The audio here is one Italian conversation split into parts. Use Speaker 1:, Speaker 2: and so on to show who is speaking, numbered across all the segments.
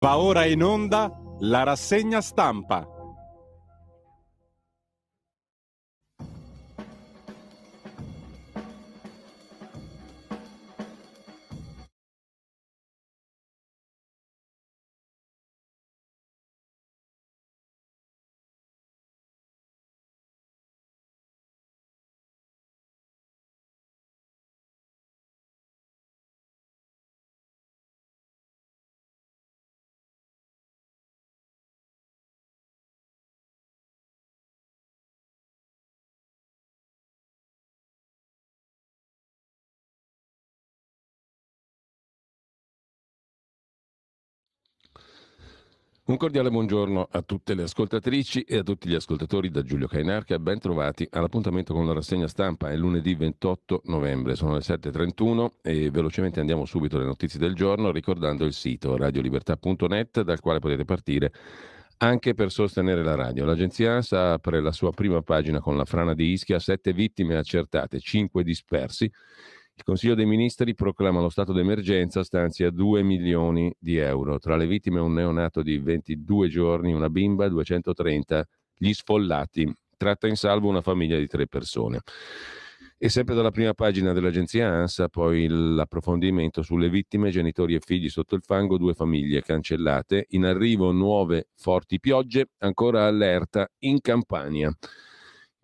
Speaker 1: Va ora in onda la rassegna stampa. Un cordiale buongiorno a tutte le ascoltatrici e a tutti gli ascoltatori da Giulio Cainarca. Ben trovati all'appuntamento con la rassegna stampa. È lunedì 28 novembre, sono le 7.31 e velocemente andiamo subito alle notizie del giorno ricordando il sito radiolibertà.net dal quale potete partire anche per sostenere la radio. L'agenzia ANSA apre la sua prima pagina con la frana di Ischia, sette vittime accertate, cinque dispersi il Consiglio dei Ministri proclama lo stato d'emergenza, stanzia 2 milioni di euro. Tra le vittime un neonato di 22 giorni, una bimba, 230 gli sfollati. Tratta in salvo una famiglia di tre persone. E sempre dalla prima pagina dell'agenzia ANSA, poi l'approfondimento sulle vittime, genitori e figli sotto il fango, due famiglie cancellate, in arrivo nuove forti piogge, ancora allerta in Campania.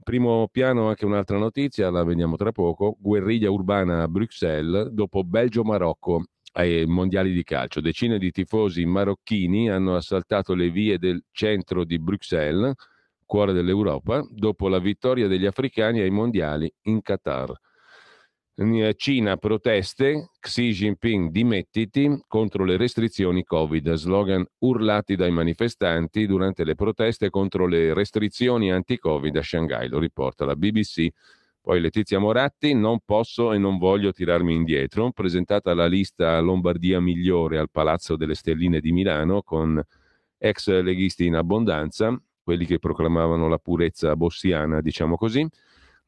Speaker 1: Primo piano anche un'altra notizia, la vediamo tra poco, guerriglia urbana a Bruxelles dopo Belgio-Marocco ai mondiali di calcio. Decine di tifosi marocchini hanno assaltato le vie del centro di Bruxelles, cuore dell'Europa, dopo la vittoria degli africani ai mondiali in Qatar. Eh, Cina proteste, Xi Jinping dimettiti contro le restrizioni Covid, slogan urlati dai manifestanti durante le proteste contro le restrizioni anti-Covid a Shanghai, lo riporta la BBC. Poi Letizia Moratti, non posso e non voglio tirarmi indietro, presentata la lista Lombardia migliore al Palazzo delle Stelline di Milano con ex leghisti in abbondanza, quelli che proclamavano la purezza bossiana, diciamo così.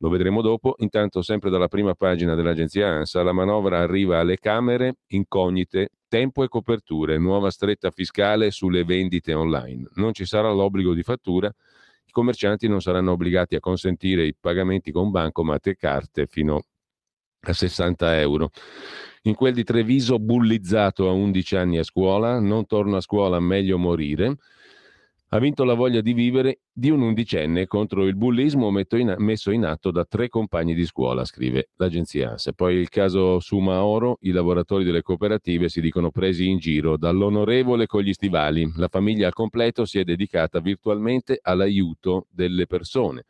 Speaker 1: Lo vedremo dopo. Intanto, sempre dalla prima pagina dell'agenzia ANSA, la manovra arriva alle Camere, incognite, tempo e coperture, nuova stretta fiscale sulle vendite online. Non ci sarà l'obbligo di fattura, i commercianti non saranno obbligati a consentire i pagamenti con bancomat e carte fino a 60 euro. In quel di Treviso bullizzato a 11 anni a scuola, non torno a scuola, meglio morire ha vinto la voglia di vivere di un undicenne contro il bullismo messo in atto da tre compagni di scuola, scrive l'agenzia ANSA. Poi il caso Sumaoro, i lavoratori delle cooperative si dicono presi in giro dall'onorevole con gli stivali. La famiglia al completo si è dedicata virtualmente all'aiuto delle persone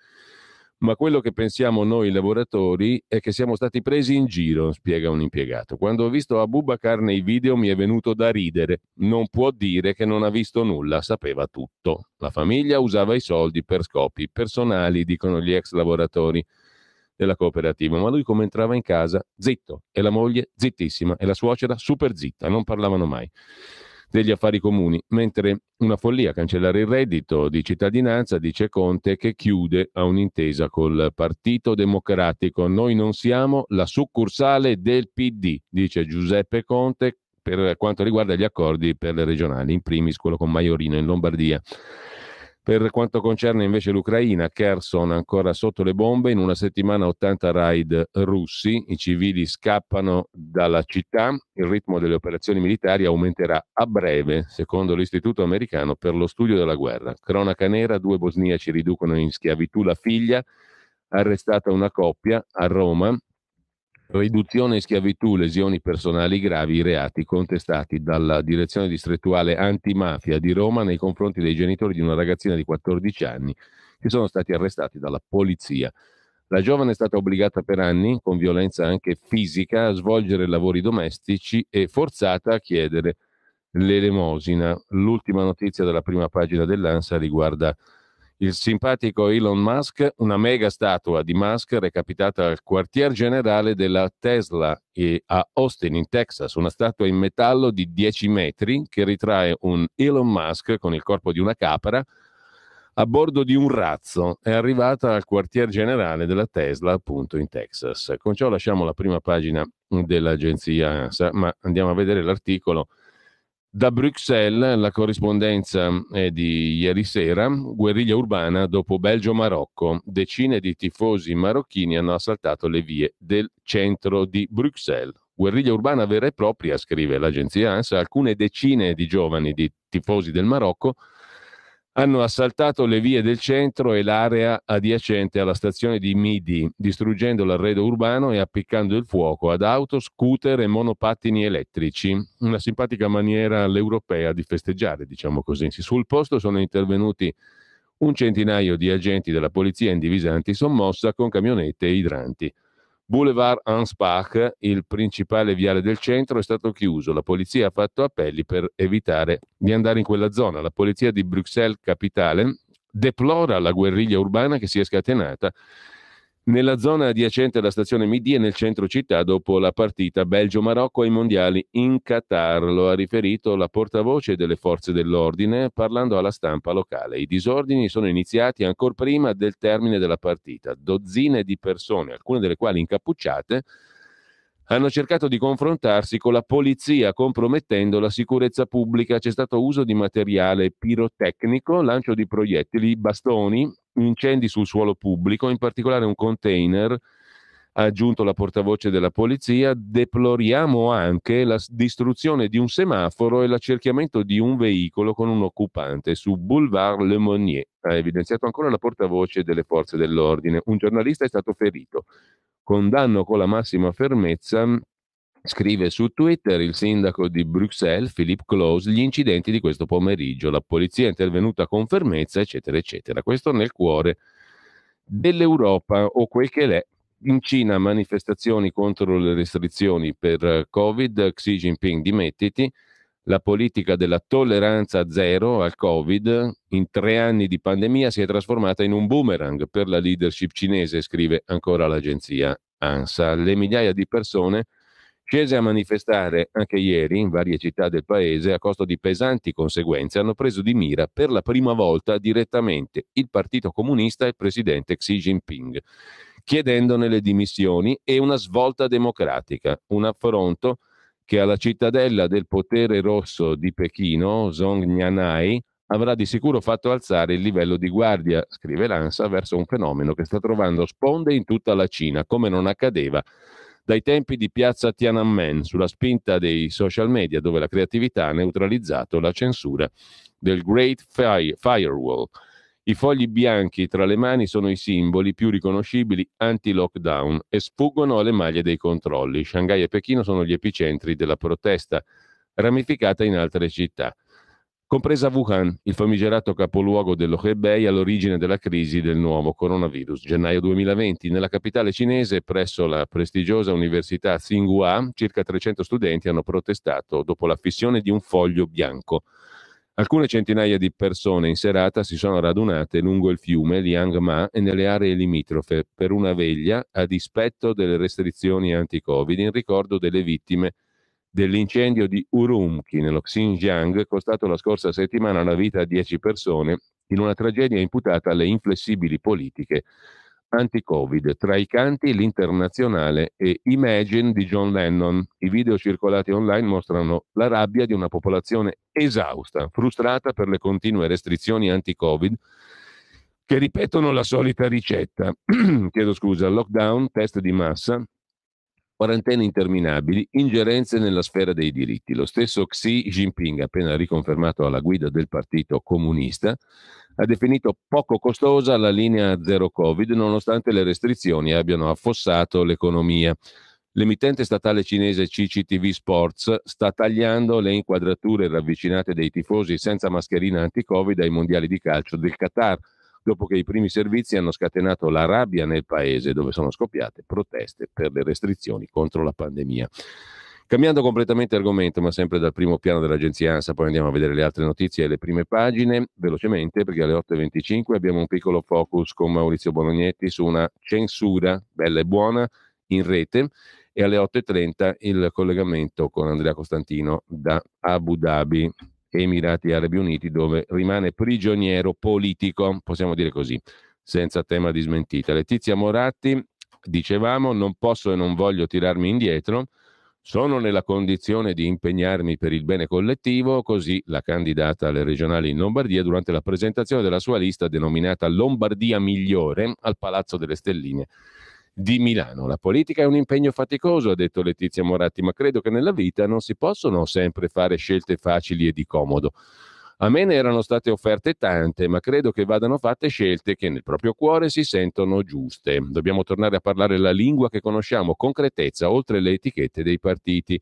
Speaker 1: ma quello che pensiamo noi lavoratori è che siamo stati presi in giro, spiega un impiegato. Quando ho visto Abubakar nei video mi è venuto da ridere. Non può dire che non ha visto nulla, sapeva tutto. La famiglia usava i soldi per scopi personali, dicono gli ex lavoratori della cooperativa, ma lui come entrava in casa, zitto, e la moglie zittissima, e la suocera super zitta, non parlavano mai degli affari comuni, mentre una follia cancellare il reddito di cittadinanza, dice Conte, che chiude a un'intesa col Partito Democratico. Noi non siamo la succursale del PD, dice Giuseppe Conte per quanto riguarda gli accordi per le regionali, in primis quello con Maiorino in Lombardia. Per quanto concerne invece l'Ucraina, Kherson ancora sotto le bombe, in una settimana 80 raid russi, i civili scappano dalla città, il ritmo delle operazioni militari aumenterà a breve, secondo l'Istituto americano per lo studio della guerra. Cronaca nera, due bosniaci riducono in schiavitù la figlia, arrestata una coppia a Roma, riduzione in schiavitù, lesioni personali gravi, reati contestati dalla direzione distrettuale antimafia di Roma nei confronti dei genitori di una ragazzina di 14 anni che sono stati arrestati dalla polizia. La giovane è stata obbligata per anni, con violenza anche fisica, a svolgere lavori domestici e forzata a chiedere l'elemosina. L'ultima notizia della prima pagina dell'ANSA riguarda il simpatico Elon Musk, una mega statua di Musk recapitata al quartier generale della Tesla a Austin, in Texas, una statua in metallo di 10 metri che ritrae un Elon Musk con il corpo di una capra a bordo di un razzo. È arrivata al quartier generale della Tesla, appunto, in Texas. Con ciò lasciamo la prima pagina dell'agenzia, ma andiamo a vedere l'articolo da Bruxelles la corrispondenza è di ieri sera, guerriglia urbana dopo Belgio-Marocco. Decine di tifosi marocchini hanno assaltato le vie del centro di Bruxelles. Guerriglia urbana vera e propria, scrive l'agenzia ANSA, alcune decine di giovani di tifosi del Marocco hanno assaltato le vie del centro e l'area adiacente alla stazione di Midi, distruggendo l'arredo urbano e appiccando il fuoco ad auto, scooter e monopattini elettrici. Una simpatica maniera all'europea di festeggiare, diciamo così. Sul posto sono intervenuti un centinaio di agenti della polizia in divisa antisommossa con camionette e idranti. Boulevard Ansbach, il principale viale del centro, è stato chiuso. La polizia ha fatto appelli per evitare di andare in quella zona. La polizia di Bruxelles Capitale deplora la guerriglia urbana che si è scatenata nella zona adiacente alla stazione Midi e nel centro città dopo la partita Belgio-Marocco ai mondiali in Qatar. Lo ha riferito la portavoce delle forze dell'ordine parlando alla stampa locale. I disordini sono iniziati ancora prima del termine della partita. Dozzine di persone, alcune delle quali incappucciate, hanno cercato di confrontarsi con la polizia compromettendo la sicurezza pubblica. C'è stato uso di materiale pirotecnico, lancio di proiettili, bastoni incendi sul suolo pubblico, in particolare un container, ha aggiunto la portavoce della polizia, deploriamo anche la distruzione di un semaforo e l'accerchiamento di un veicolo con un occupante su Boulevard Le Monnier, ha evidenziato ancora la portavoce delle forze dell'ordine. Un giornalista è stato ferito. Condanno con la massima fermezza Scrive su Twitter il sindaco di Bruxelles, Philippe Close, gli incidenti di questo pomeriggio, la polizia è intervenuta con fermezza, eccetera, eccetera. Questo nel cuore dell'Europa o quel che l'è. In Cina manifestazioni contro le restrizioni per Covid, Xi Jinping dimettiti, la politica della tolleranza zero al Covid in tre anni di pandemia si è trasformata in un boomerang per la leadership cinese, scrive ancora l'agenzia ANSA. Le migliaia di persone scese a manifestare anche ieri in varie città del paese a costo di pesanti conseguenze hanno preso di mira per la prima volta direttamente il Partito Comunista e il presidente Xi Jinping, chiedendone le dimissioni e una svolta democratica, un affronto che alla cittadella del potere rosso di Pechino, Zongnanai, avrà di sicuro fatto alzare il livello di guardia, scrive Lanza, verso un fenomeno che sta trovando sponde in tutta la Cina, come non accadeva dai tempi di piazza Tiananmen, sulla spinta dei social media dove la creatività ha neutralizzato la censura del Great Firewall. I fogli bianchi tra le mani sono i simboli più riconoscibili anti-lockdown e sfuggono alle maglie dei controlli. Shanghai e Pechino sono gli epicentri della protesta ramificata in altre città compresa Wuhan, il famigerato capoluogo dello Hebei all'origine della crisi del nuovo coronavirus. Gennaio 2020, nella capitale cinese, presso la prestigiosa università Tsinghua, circa 300 studenti hanno protestato dopo la fissione di un foglio bianco. Alcune centinaia di persone in serata si sono radunate lungo il fiume Liang Ma e nelle aree limitrofe per una veglia a dispetto delle restrizioni anti-Covid in ricordo delle vittime dell'incendio di Urumqi, nello Xinjiang, costato la scorsa settimana la vita a 10 persone in una tragedia imputata alle inflessibili politiche anti-Covid, tra i canti l'internazionale e Imagine di John Lennon. I video circolati online mostrano la rabbia di una popolazione esausta, frustrata per le continue restrizioni anti-Covid che ripetono la solita ricetta. Chiedo scusa, lockdown, test di massa, quarantene interminabili, ingerenze nella sfera dei diritti. Lo stesso Xi Jinping, appena riconfermato alla guida del Partito Comunista, ha definito poco costosa la linea zero Covid, nonostante le restrizioni abbiano affossato l'economia. L'emittente statale cinese CCTV Sports sta tagliando le inquadrature ravvicinate dei tifosi senza mascherina anti-Covid ai mondiali di calcio del Qatar dopo che i primi servizi hanno scatenato la rabbia nel paese dove sono scoppiate proteste per le restrizioni contro la pandemia. Cambiando completamente argomento, ma sempre dal primo piano dell'agenzia ANSA, poi andiamo a vedere le altre notizie e le prime pagine, velocemente, perché alle 8.25 abbiamo un piccolo focus con Maurizio Bolognetti su una censura bella e buona in rete e alle 8.30 il collegamento con Andrea Costantino da Abu Dhabi. Emirati Arabi Uniti, dove rimane prigioniero politico, possiamo dire così, senza tema di smentita. Letizia Moratti, dicevamo, non posso e non voglio tirarmi indietro, sono nella condizione di impegnarmi per il bene collettivo, così la candidata alle regionali in Lombardia durante la presentazione della sua lista denominata Lombardia Migliore al Palazzo delle Stelline di Milano. La politica è un impegno faticoso, ha detto Letizia Moratti, ma credo che nella vita non si possono sempre fare scelte facili e di comodo. A me ne erano state offerte tante, ma credo che vadano fatte scelte che nel proprio cuore si sentono giuste. Dobbiamo tornare a parlare la lingua che conosciamo, concretezza, oltre le etichette dei partiti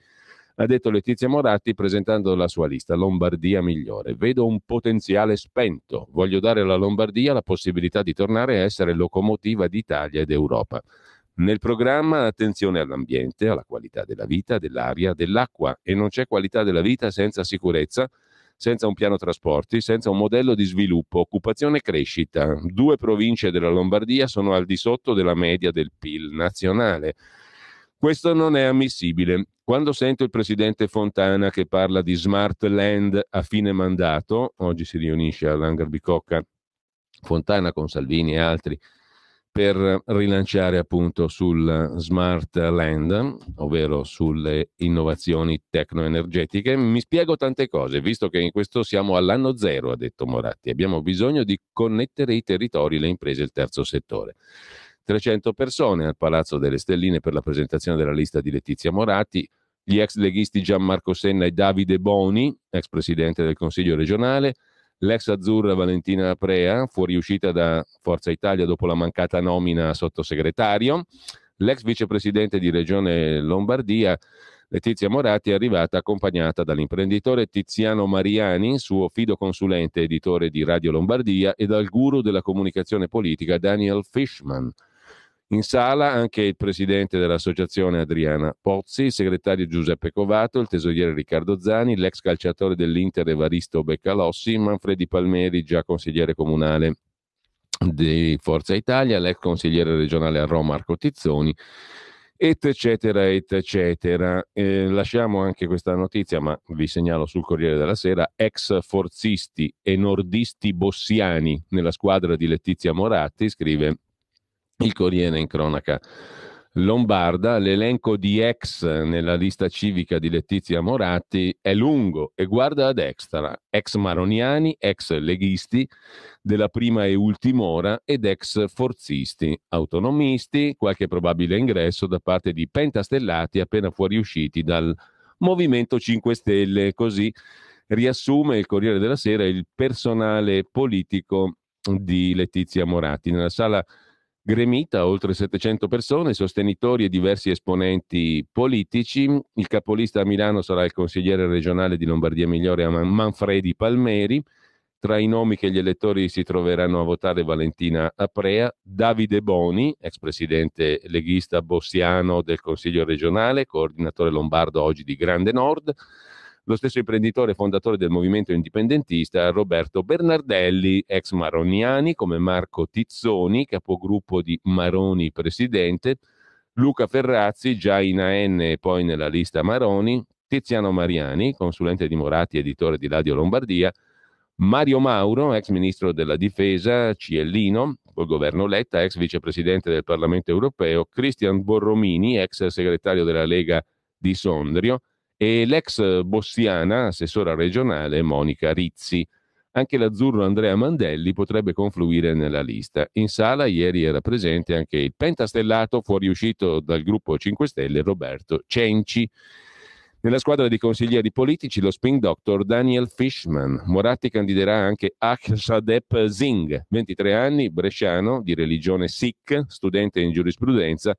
Speaker 1: ha detto Letizia Moratti presentando la sua lista Lombardia migliore. Vedo un potenziale spento, voglio dare alla Lombardia la possibilità di tornare a essere locomotiva d'Italia ed Europa. Nel programma attenzione all'ambiente, alla qualità della vita, dell'aria, dell'acqua e non c'è qualità della vita senza sicurezza, senza un piano trasporti, senza un modello di sviluppo, occupazione e crescita. Due province della Lombardia sono al di sotto della media del PIL nazionale. Questo non è ammissibile. Quando sento il presidente Fontana che parla di smart land a fine mandato, oggi si riunisce all'Hangar Bicocca Fontana con Salvini e altri per rilanciare appunto sul smart land, ovvero sulle innovazioni tecnoenergetiche. Mi spiego tante cose, visto che in questo siamo all'anno zero, ha detto Moratti. Abbiamo bisogno di connettere i territori, le imprese e il terzo settore. 300 persone al Palazzo delle Stelline per la presentazione della lista di Letizia Moratti, gli ex leghisti Gianmarco Senna e Davide Boni, ex presidente del Consiglio regionale, l'ex azzurra Valentina Aprea, fuoriuscita da Forza Italia dopo la mancata nomina a sottosegretario, l'ex vicepresidente di Regione Lombardia Letizia Moratti è arrivata accompagnata dall'imprenditore Tiziano Mariani, suo fido consulente editore di Radio Lombardia, e dal guru della comunicazione politica Daniel Fishman. In sala anche il presidente dell'associazione Adriana Pozzi, il segretario Giuseppe Covato, il tesoriere Riccardo Zani, l'ex calciatore dell'Inter Evaristo Beccalossi, Manfredi Palmeri, già consigliere comunale di Forza Italia, l'ex consigliere regionale a Roma Marco Tizzoni, eccetera, eccetera. Eh, lasciamo anche questa notizia, ma vi segnalo sul Corriere della Sera, ex forzisti e nordisti bossiani nella squadra di Letizia Moratti, scrive il Corriere in cronaca lombarda, l'elenco di ex nella lista civica di Letizia Moratti è lungo e guarda ad extra, ex maroniani, ex leghisti della prima e ultima ora ed ex forzisti, autonomisti, qualche probabile ingresso da parte di pentastellati appena fuoriusciti dal Movimento 5 Stelle, così riassume il Corriere della Sera il personale politico di Letizia Moratti nella sala Gremita oltre 700 persone, sostenitori e diversi esponenti politici. Il capolista a Milano sarà il consigliere regionale di Lombardia Migliore Manfredi Palmeri. Tra i nomi che gli elettori si troveranno a votare Valentina Aprea, Davide Boni, ex presidente leghista bossiano del Consiglio regionale, coordinatore lombardo oggi di Grande Nord, lo stesso imprenditore fondatore del movimento indipendentista Roberto Bernardelli, ex Maroniani come Marco Tizzoni, capogruppo di Maroni Presidente, Luca Ferrazzi, già in AN e poi nella lista Maroni, Tiziano Mariani, consulente di Moratti, editore di Radio Lombardia, Mario Mauro, ex ministro della difesa, Ciellino, col governo Letta, ex vicepresidente del Parlamento europeo, Cristian Borromini, ex segretario della Lega di Sondrio, e l'ex bossiana, assessora regionale, Monica Rizzi. Anche l'azzurro Andrea Mandelli potrebbe confluire nella lista. In sala ieri era presente anche il pentastellato fuoriuscito dal gruppo 5 Stelle Roberto Cenci. Nella squadra di consiglieri politici lo spin doctor Daniel Fishman. Moratti candiderà anche Akhsadep Zing, 23 anni, bresciano, di religione Sikh, studente in giurisprudenza,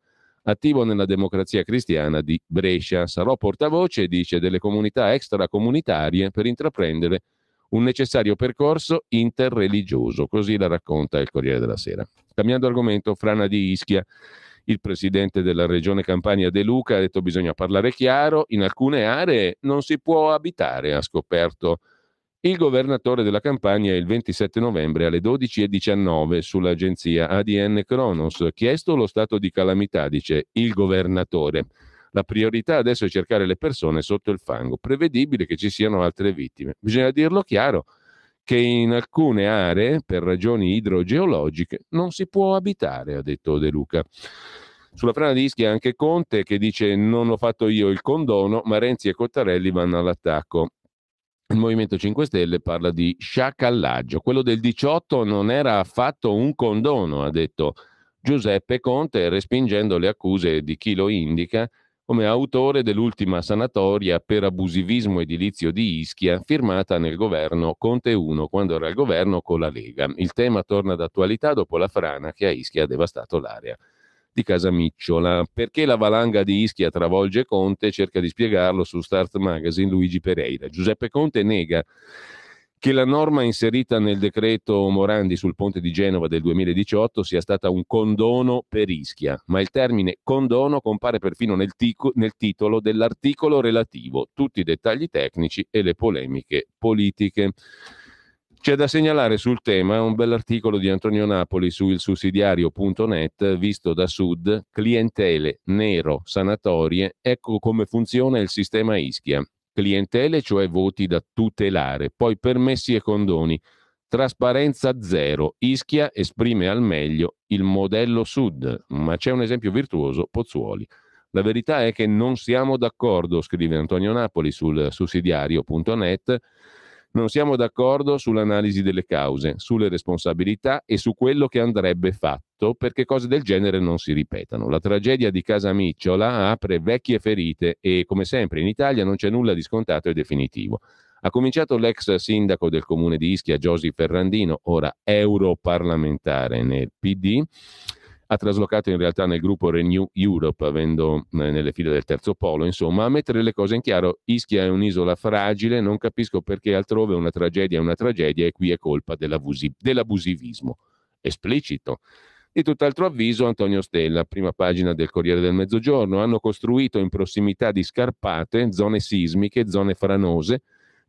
Speaker 1: attivo nella democrazia cristiana di Brescia. Sarò portavoce, dice, delle comunità extracomunitarie per intraprendere un necessario percorso interreligioso. Così la racconta il Corriere della Sera. Cambiando argomento, Frana di Ischia. Il presidente della regione Campania De Luca ha detto bisogna parlare chiaro, in alcune aree non si può abitare, ha scoperto il governatore della Campania il 27 novembre alle 12.19 sull'agenzia ADN Cronos. Chiesto lo stato di calamità, dice il governatore. La priorità adesso è cercare le persone sotto il fango. Prevedibile che ci siano altre vittime. Bisogna dirlo chiaro che in alcune aree, per ragioni idrogeologiche, non si può abitare, ha detto De Luca. Sulla frana di Ischia anche Conte che dice non ho fatto io il condono, ma Renzi e Cottarelli vanno all'attacco. Il Movimento 5 Stelle parla di sciacallaggio. Quello del 18 non era affatto un condono, ha detto Giuseppe Conte, respingendo le accuse di chi lo indica come autore dell'ultima sanatoria per abusivismo edilizio di Ischia, firmata nel governo Conte 1, quando era al governo con la Lega. Il tema torna d'attualità dopo la frana che a Ischia ha devastato l'area di casa Micciola. Perché la valanga di Ischia travolge Conte? Cerca di spiegarlo su Start Magazine Luigi Pereira. Giuseppe Conte nega che la norma inserita nel decreto Morandi sul ponte di Genova del 2018 sia stata un condono per Ischia, ma il termine condono compare perfino nel, tico, nel titolo dell'articolo relativo, tutti i dettagli tecnici e le polemiche politiche. C'è da segnalare sul tema un bell'articolo di Antonio Napoli su il sussidiario.net, visto da sud, clientele, nero, sanatorie, ecco come funziona il sistema Ischia. Clientele, cioè voti da tutelare, poi permessi e condoni. Trasparenza zero. Ischia esprime al meglio il modello sud, ma c'è un esempio virtuoso, Pozzuoli. La verità è che non siamo d'accordo, scrive Antonio Napoli sul sussidiario.net non siamo d'accordo sull'analisi delle cause, sulle responsabilità e su quello che andrebbe fatto perché cose del genere non si ripetano. La tragedia di Casa Micciola apre vecchie ferite e, come sempre, in Italia non c'è nulla di scontato e definitivo. Ha cominciato l'ex sindaco del comune di Ischia, Giosi Ferrandino, ora europarlamentare nel PD, ha traslocato in realtà nel gruppo Renew Europe, avendo eh, nelle file del terzo polo, insomma, a mettere le cose in chiaro, Ischia è un'isola fragile, non capisco perché altrove una tragedia è una tragedia e qui è colpa dell'abusi- dell'abusivismo. Esplicito. Di tutt'altro avviso Antonio Stella, prima pagina del Corriere del Mezzogiorno, hanno costruito in prossimità di scarpate, zone sismiche, zone franose,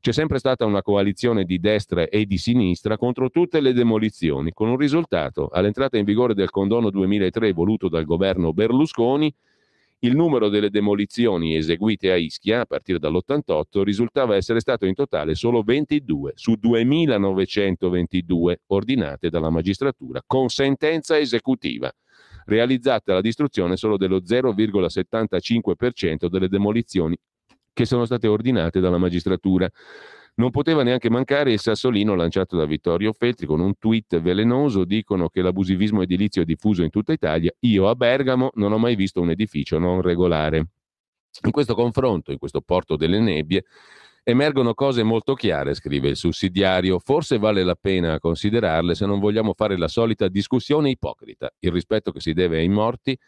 Speaker 1: c'è sempre stata una coalizione di destra e di sinistra contro tutte le demolizioni, con un risultato. All'entrata in vigore del condono 2003 voluto dal governo Berlusconi, il numero delle demolizioni eseguite a Ischia, a partire dall'88, risultava essere stato in totale solo 22 su 2.922 ordinate dalla magistratura, con sentenza esecutiva realizzata la distruzione solo dello 0,75% delle demolizioni che sono state ordinate dalla magistratura. Non poteva neanche mancare il sassolino lanciato da Vittorio Feltri con un tweet velenoso, dicono che l'abusivismo edilizio è diffuso in tutta Italia, io a Bergamo non ho mai visto un edificio non regolare. In questo confronto, in questo porto delle nebbie, emergono cose molto chiare, scrive il sussidiario, forse vale la pena considerarle se non vogliamo fare la solita discussione ipocrita, il rispetto che si deve ai morti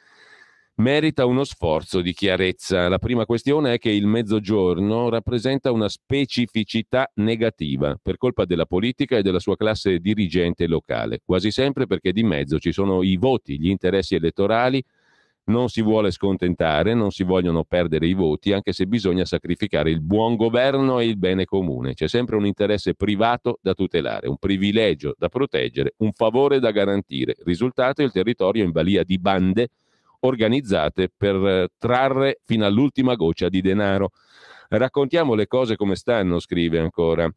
Speaker 1: merita uno sforzo di chiarezza. La prima questione è che il mezzogiorno rappresenta una specificità negativa per colpa della politica e della sua classe dirigente locale, quasi sempre perché di mezzo ci sono i voti, gli interessi elettorali, non si vuole scontentare, non si vogliono perdere i voti, anche se bisogna sacrificare il buon governo e il bene comune. C'è sempre un interesse privato da tutelare, un privilegio da proteggere, un favore da garantire. Risultato il territorio in balia di bande organizzate per eh, trarre fino all'ultima goccia di denaro. Raccontiamo le cose come stanno, scrive ancora.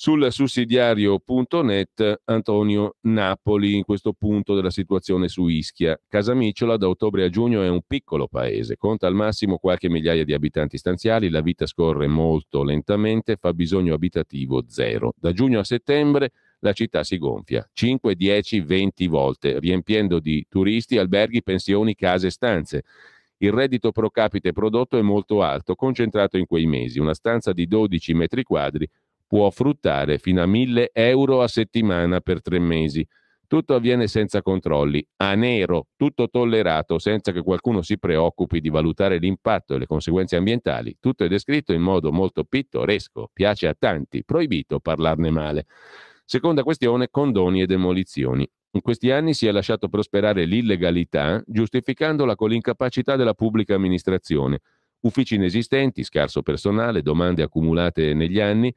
Speaker 1: Sul sussidiario.net Antonio Napoli in questo punto della situazione su Ischia. Casamicciola da ottobre a giugno è un piccolo paese, conta al massimo qualche migliaia di abitanti stanziali, la vita scorre molto lentamente, fa bisogno abitativo zero. Da giugno a settembre la città si gonfia 5, 10, 20 volte, riempiendo di turisti alberghi, pensioni, case, e stanze. Il reddito pro capite prodotto è molto alto, concentrato in quei mesi. Una stanza di 12 metri quadri può fruttare fino a 1000 euro a settimana per tre mesi. Tutto avviene senza controlli, a nero, tutto tollerato, senza che qualcuno si preoccupi di valutare l'impatto e le conseguenze ambientali. Tutto è descritto in modo molto pittoresco, piace a tanti, proibito parlarne male. Seconda questione, condoni e demolizioni. In questi anni si è lasciato prosperare l'illegalità, giustificandola con l'incapacità della pubblica amministrazione, uffici inesistenti, scarso personale, domande accumulate negli anni,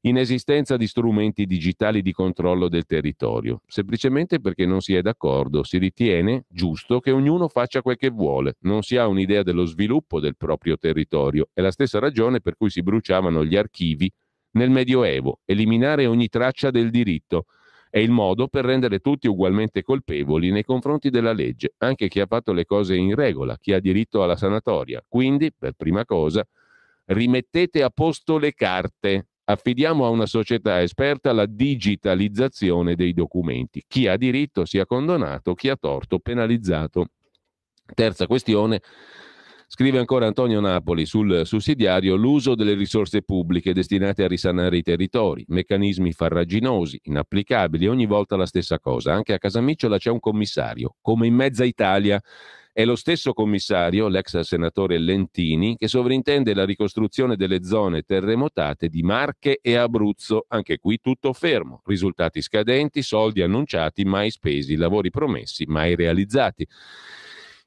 Speaker 1: inesistenza di strumenti digitali di controllo del territorio, semplicemente perché non si è d'accordo, si ritiene giusto che ognuno faccia quel che vuole, non si ha un'idea dello sviluppo del proprio territorio, è la stessa ragione per cui si bruciavano gli archivi nel Medioevo. Eliminare ogni traccia del diritto è il modo per rendere tutti ugualmente colpevoli nei confronti della legge, anche chi ha fatto le cose in regola, chi ha diritto alla sanatoria. Quindi, per prima cosa, rimettete a posto le carte. Affidiamo a una società esperta la digitalizzazione dei documenti. Chi ha diritto sia condonato, chi ha torto penalizzato. Terza questione, Scrive ancora Antonio Napoli sul sussidiario l'uso delle risorse pubbliche destinate a risanare i territori, meccanismi farraginosi, inapplicabili, ogni volta la stessa cosa. Anche a Casamicciola c'è un commissario, come in mezza Italia. È lo stesso commissario, l'ex senatore Lentini, che sovrintende la ricostruzione delle zone terremotate di Marche e Abruzzo. Anche qui tutto fermo. Risultati scadenti, soldi annunciati mai spesi, lavori promessi mai realizzati.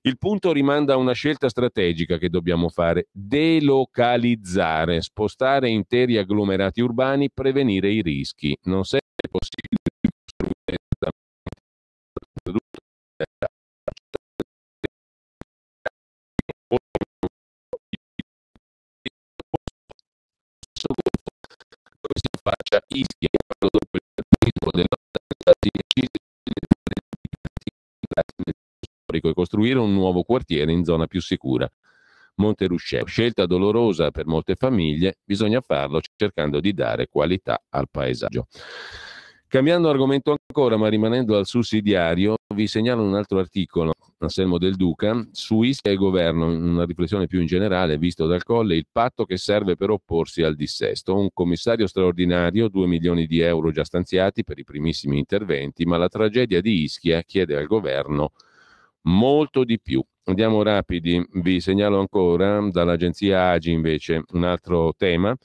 Speaker 1: Il punto rimanda a una scelta strategica che dobbiamo fare, delocalizzare, spostare interi agglomerati urbani, prevenire i rischi.
Speaker 2: Non sempre è possibile costruire faccia Ischia, dopo il tentativo della Sicilia
Speaker 1: storico e costruire un nuovo quartiere in zona più sicura. Monte Monterusceo, scelta dolorosa per molte famiglie, bisogna farlo cercando di dare qualità al paesaggio. Cambiando argomento ancora, ma rimanendo al sussidiario, vi segnalo un altro articolo, Anselmo Del Duca, su Ischia e governo, una riflessione più in generale, visto dal Colle, il patto che serve per opporsi al dissesto. Un commissario straordinario, 2 milioni di euro già stanziati per i primissimi interventi, ma la tragedia di Ischia chiede al governo molto di più. Andiamo rapidi, vi segnalo ancora dall'agenzia AGI invece un altro tema,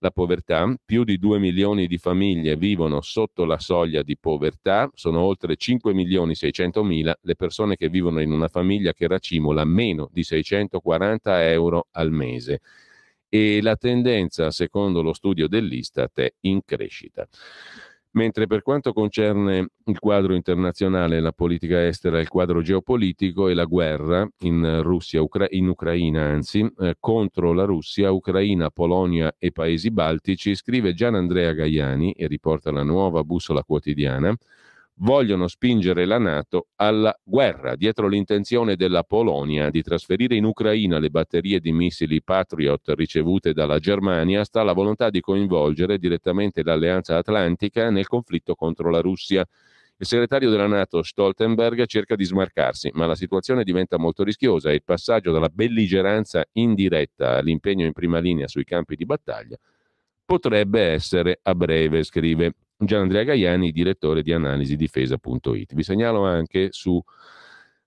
Speaker 1: la povertà. Più di 2 milioni di famiglie vivono sotto la soglia di povertà, sono oltre 5 milioni 600 mila le persone che vivono in una famiglia che racimola meno di 640 euro al mese. E la tendenza, secondo lo studio dell'Istat, è in crescita. Mentre per quanto concerne il quadro internazionale, la politica estera, il quadro geopolitico e la guerra in, Russia, Ucra- in Ucraina, anzi, eh, contro la Russia, Ucraina, Polonia e paesi baltici, scrive Gian Andrea Gaiani e riporta la nuova bussola quotidiana vogliono spingere la Nato alla guerra, dietro l'intenzione della Polonia di trasferire in Ucraina le batterie di missili Patriot ricevute dalla Germania, sta la volontà di coinvolgere direttamente l'Alleanza Atlantica nel conflitto contro la Russia. Il segretario della Nato Stoltenberg cerca di smarcarsi, ma la situazione diventa molto rischiosa e il passaggio dalla belligeranza indiretta all'impegno in prima linea sui campi di battaglia potrebbe essere a breve, scrive Gian Andrea Gaiani, direttore di analisidifesa.it. Vi segnalo anche su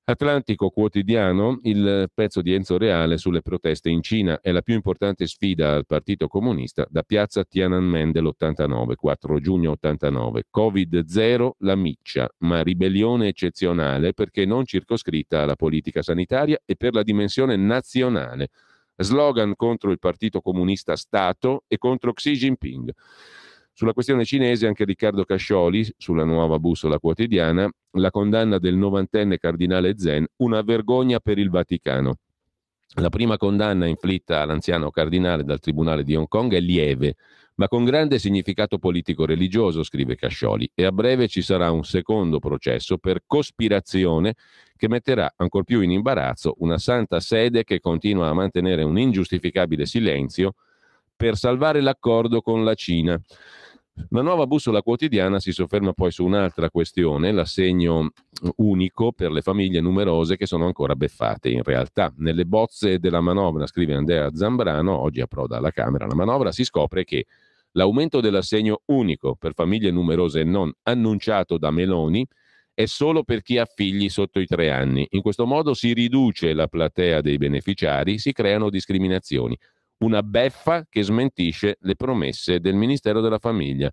Speaker 1: Atlantico Quotidiano il pezzo di Enzo Reale sulle proteste in Cina. È la più importante sfida al Partito Comunista da piazza Tiananmen dell'89, 4 giugno 89. Covid 0, la miccia, ma ribellione eccezionale perché non circoscritta alla politica sanitaria e per la dimensione nazionale. Slogan contro il Partito Comunista Stato e contro Xi Jinping. Sulla questione cinese anche Riccardo Cascioli, sulla nuova bussola quotidiana, la condanna del novantenne cardinale Zen, una vergogna per il Vaticano. La prima condanna inflitta all'anziano cardinale dal Tribunale di Hong Kong è lieve, ma con grande significato politico-religioso, scrive Cascioli, e a breve ci sarà un secondo processo per cospirazione che metterà ancor più in imbarazzo una santa sede che continua a mantenere un ingiustificabile silenzio per salvare l'accordo con la Cina. La nuova bussola quotidiana si sofferma poi su un'altra questione, l'assegno unico per le famiglie numerose che sono ancora beffate in realtà. Nelle bozze della manovra, scrive Andrea Zambrano, oggi approda alla Camera la manovra, si scopre che l'aumento dell'assegno unico per famiglie numerose e non annunciato da Meloni è solo per chi ha figli sotto i tre anni. In questo modo si riduce la platea dei beneficiari, si creano discriminazioni. Una beffa che smentisce le promesse del Ministero della Famiglia.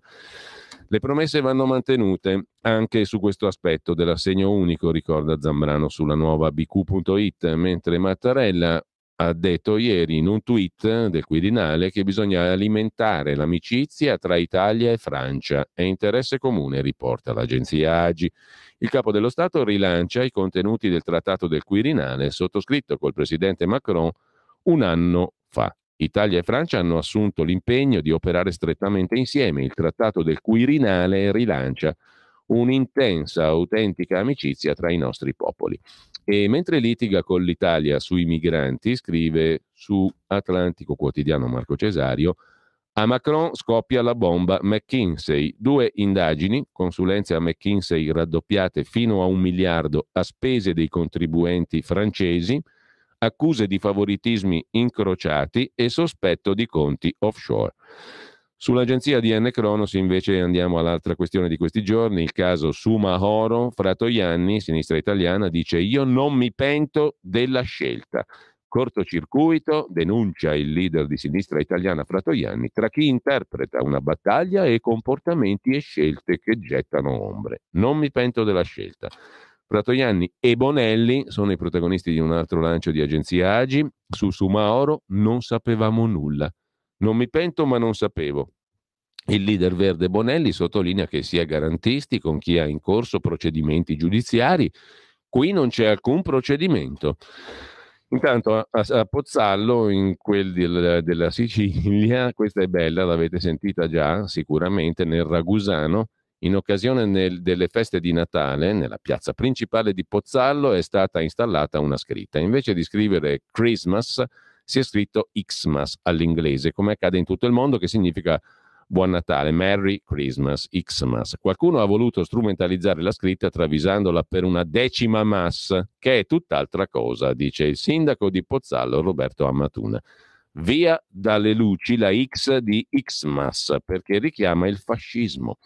Speaker 1: Le promesse vanno mantenute anche su questo aspetto dell'assegno unico, ricorda Zambrano sulla nuova bq.it, mentre Mattarella ha detto ieri in un tweet del Quirinale che bisogna alimentare l'amicizia tra Italia e Francia. È interesse comune, riporta l'agenzia AGI. Il capo dello Stato rilancia i contenuti del trattato del Quirinale sottoscritto col presidente Macron un anno fa. Italia e Francia hanno assunto l'impegno di operare strettamente insieme. Il trattato del Quirinale rilancia un'intensa, autentica amicizia tra i nostri popoli. E mentre litiga con l'Italia sui migranti, scrive su Atlantico Quotidiano Marco Cesario, a Macron scoppia la bomba McKinsey. Due indagini, consulenze a McKinsey raddoppiate fino a un miliardo a spese dei contribuenti francesi, accuse di favoritismi incrociati e sospetto di conti offshore. Sull'agenzia DN Cronos invece andiamo all'altra questione di questi giorni, il caso Suma Sumahoro, Fratoianni, sinistra italiana, dice io non mi pento della scelta. Cortocircuito denuncia il leader di sinistra italiana Fratoianni tra chi interpreta una battaglia e comportamenti e scelte che gettano ombre. Non mi pento della scelta. Pratoianni e Bonelli sono i protagonisti di un altro lancio di agenzia Agi. Su Sumaoro non sapevamo nulla. Non mi pento, ma non sapevo. Il leader verde Bonelli sottolinea che si è garantisti con chi ha in corso procedimenti giudiziari. Qui non c'è alcun procedimento. Intanto a, a Pozzallo, in quel del, della Sicilia, questa è bella, l'avete sentita già sicuramente nel Ragusano, in occasione nel, delle feste di Natale, nella piazza principale di Pozzallo è stata installata una scritta. Invece di scrivere Christmas, si è scritto Xmas all'inglese, come accade in tutto il mondo, che significa Buon Natale, Merry Christmas, Xmas. Qualcuno ha voluto strumentalizzare la scritta travisandola per una decima mass, che è tutt'altra cosa, dice il sindaco di Pozzallo Roberto Ammatuna via dalle luci la X di Xmas perché richiama il fascismo.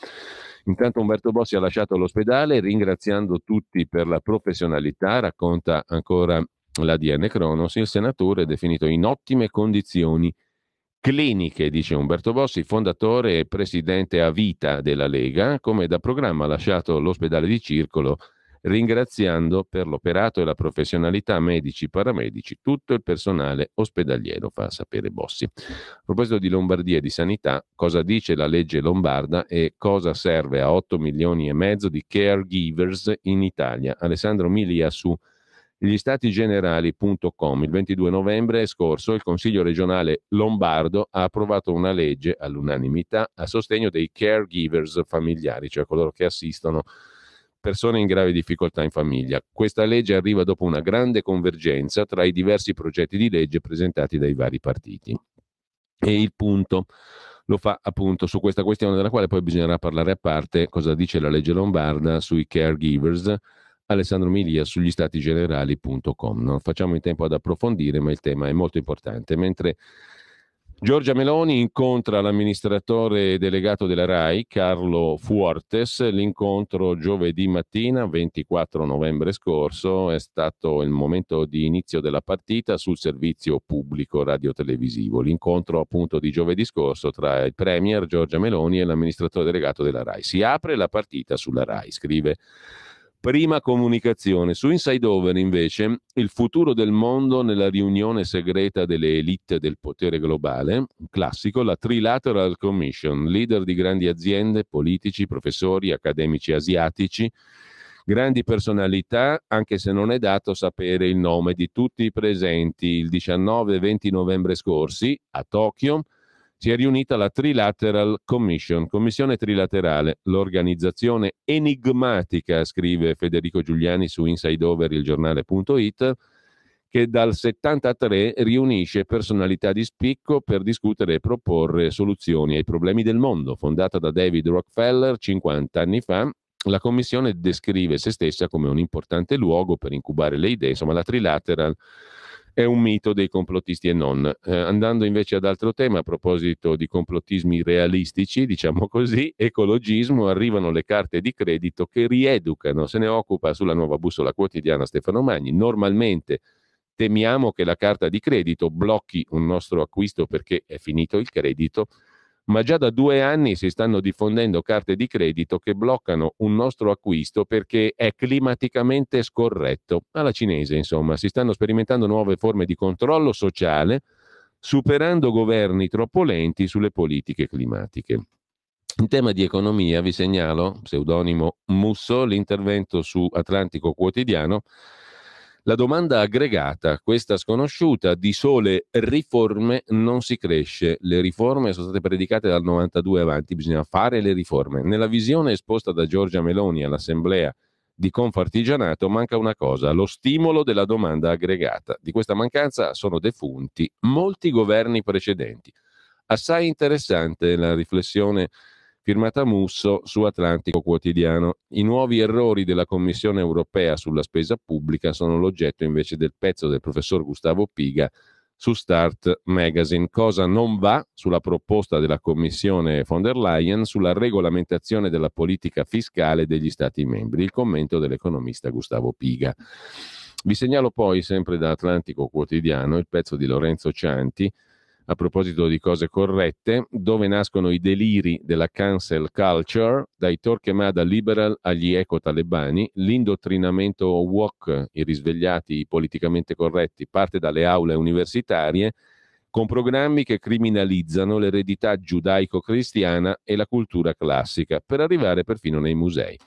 Speaker 1: Intanto Umberto Bossi ha lasciato l'ospedale ringraziando tutti per la professionalità, racconta ancora la DN Cronos, il senatore è definito in ottime condizioni cliniche, dice Umberto Bossi, fondatore e presidente a vita della Lega, come da programma ha lasciato l'ospedale di Circolo ringraziando per l'operato e la professionalità medici, paramedici, tutto il personale ospedaliero, fa sapere Bossi. A proposito di Lombardia e di sanità, cosa dice la legge lombarda e cosa serve a 8 milioni e mezzo di caregivers in Italia? Alessandro Milia su gli stati generali.com Il 22 novembre scorso il Consiglio regionale lombardo ha approvato una legge all'unanimità a sostegno dei caregivers familiari, cioè coloro che assistono persone in grave difficoltà in famiglia. Questa legge arriva dopo una grande convergenza tra i diversi progetti di legge presentati dai vari partiti. E il punto lo fa appunto su questa questione della quale poi bisognerà parlare a parte cosa dice la legge lombarda sui caregivers. Alessandro Milia sugli stati generali.com. Non facciamo in tempo ad approfondire, ma il tema è molto importante. Mentre Giorgia Meloni incontra l'amministratore delegato della RAI, Carlo Fuortes. L'incontro giovedì mattina, 24 novembre scorso, è stato il momento di inizio della partita sul servizio pubblico radiotelevisivo. L'incontro appunto di giovedì scorso tra il Premier Giorgia Meloni e l'amministratore delegato della RAI. Si apre la partita sulla RAI, scrive Prima comunicazione. Su Inside Over, invece, il futuro del mondo nella riunione segreta delle elite del potere globale, classico, la Trilateral Commission, leader di grandi aziende, politici, professori, accademici asiatici, grandi personalità, anche se non è dato sapere il nome di tutti i presenti il 19 e 20 novembre scorsi a Tokyo, si è riunita la Trilateral Commission, commissione trilaterale, l'organizzazione enigmatica, scrive Federico Giuliani su Insideover, il giornale.it, che dal 73 riunisce personalità di spicco per discutere e proporre soluzioni ai problemi del mondo. Fondata da David Rockefeller 50 anni fa, la commissione descrive se stessa come un importante luogo per incubare le idee, insomma la Trilateral è un mito dei complottisti e non. Eh, andando invece ad altro tema, a proposito di complottismi realistici, diciamo così, ecologismo, arrivano le carte di credito che rieducano, se ne occupa sulla nuova bussola quotidiana Stefano Magni, normalmente temiamo che la carta di credito blocchi un nostro acquisto perché è finito il credito, ma già da due anni si stanno diffondendo carte di credito che bloccano un nostro acquisto perché è climaticamente scorretto. Alla cinese, insomma, si stanno sperimentando nuove forme di controllo sociale, superando governi troppo lenti sulle politiche climatiche. In tema di economia vi segnalo, pseudonimo Musso, l'intervento su Atlantico Quotidiano la domanda aggregata, questa sconosciuta, di sole riforme non si cresce. Le riforme sono state predicate dal 92 avanti, bisogna fare le riforme. Nella visione esposta da Giorgia Meloni all'Assemblea di Confartigianato manca una cosa, lo stimolo della domanda aggregata. Di questa mancanza sono defunti molti governi precedenti. Assai interessante la riflessione firmata Musso su Atlantico Quotidiano. I nuovi errori della Commissione europea sulla spesa pubblica sono l'oggetto invece del pezzo del professor Gustavo Piga su Start Magazine. Cosa non va sulla proposta della Commissione von der Leyen sulla regolamentazione della politica fiscale degli Stati membri? Il commento dell'economista Gustavo Piga. Vi segnalo poi, sempre da Atlantico Quotidiano, il pezzo di Lorenzo Cianti a proposito di cose corrette, dove nascono i deliri della cancel culture, dai Torquemada liberal agli eco-talebani, l'indottrinamento wok, i risvegliati i politicamente corretti, parte dalle aule universitarie, con programmi che criminalizzano l'eredità giudaico-cristiana e la cultura classica, per arrivare perfino nei musei.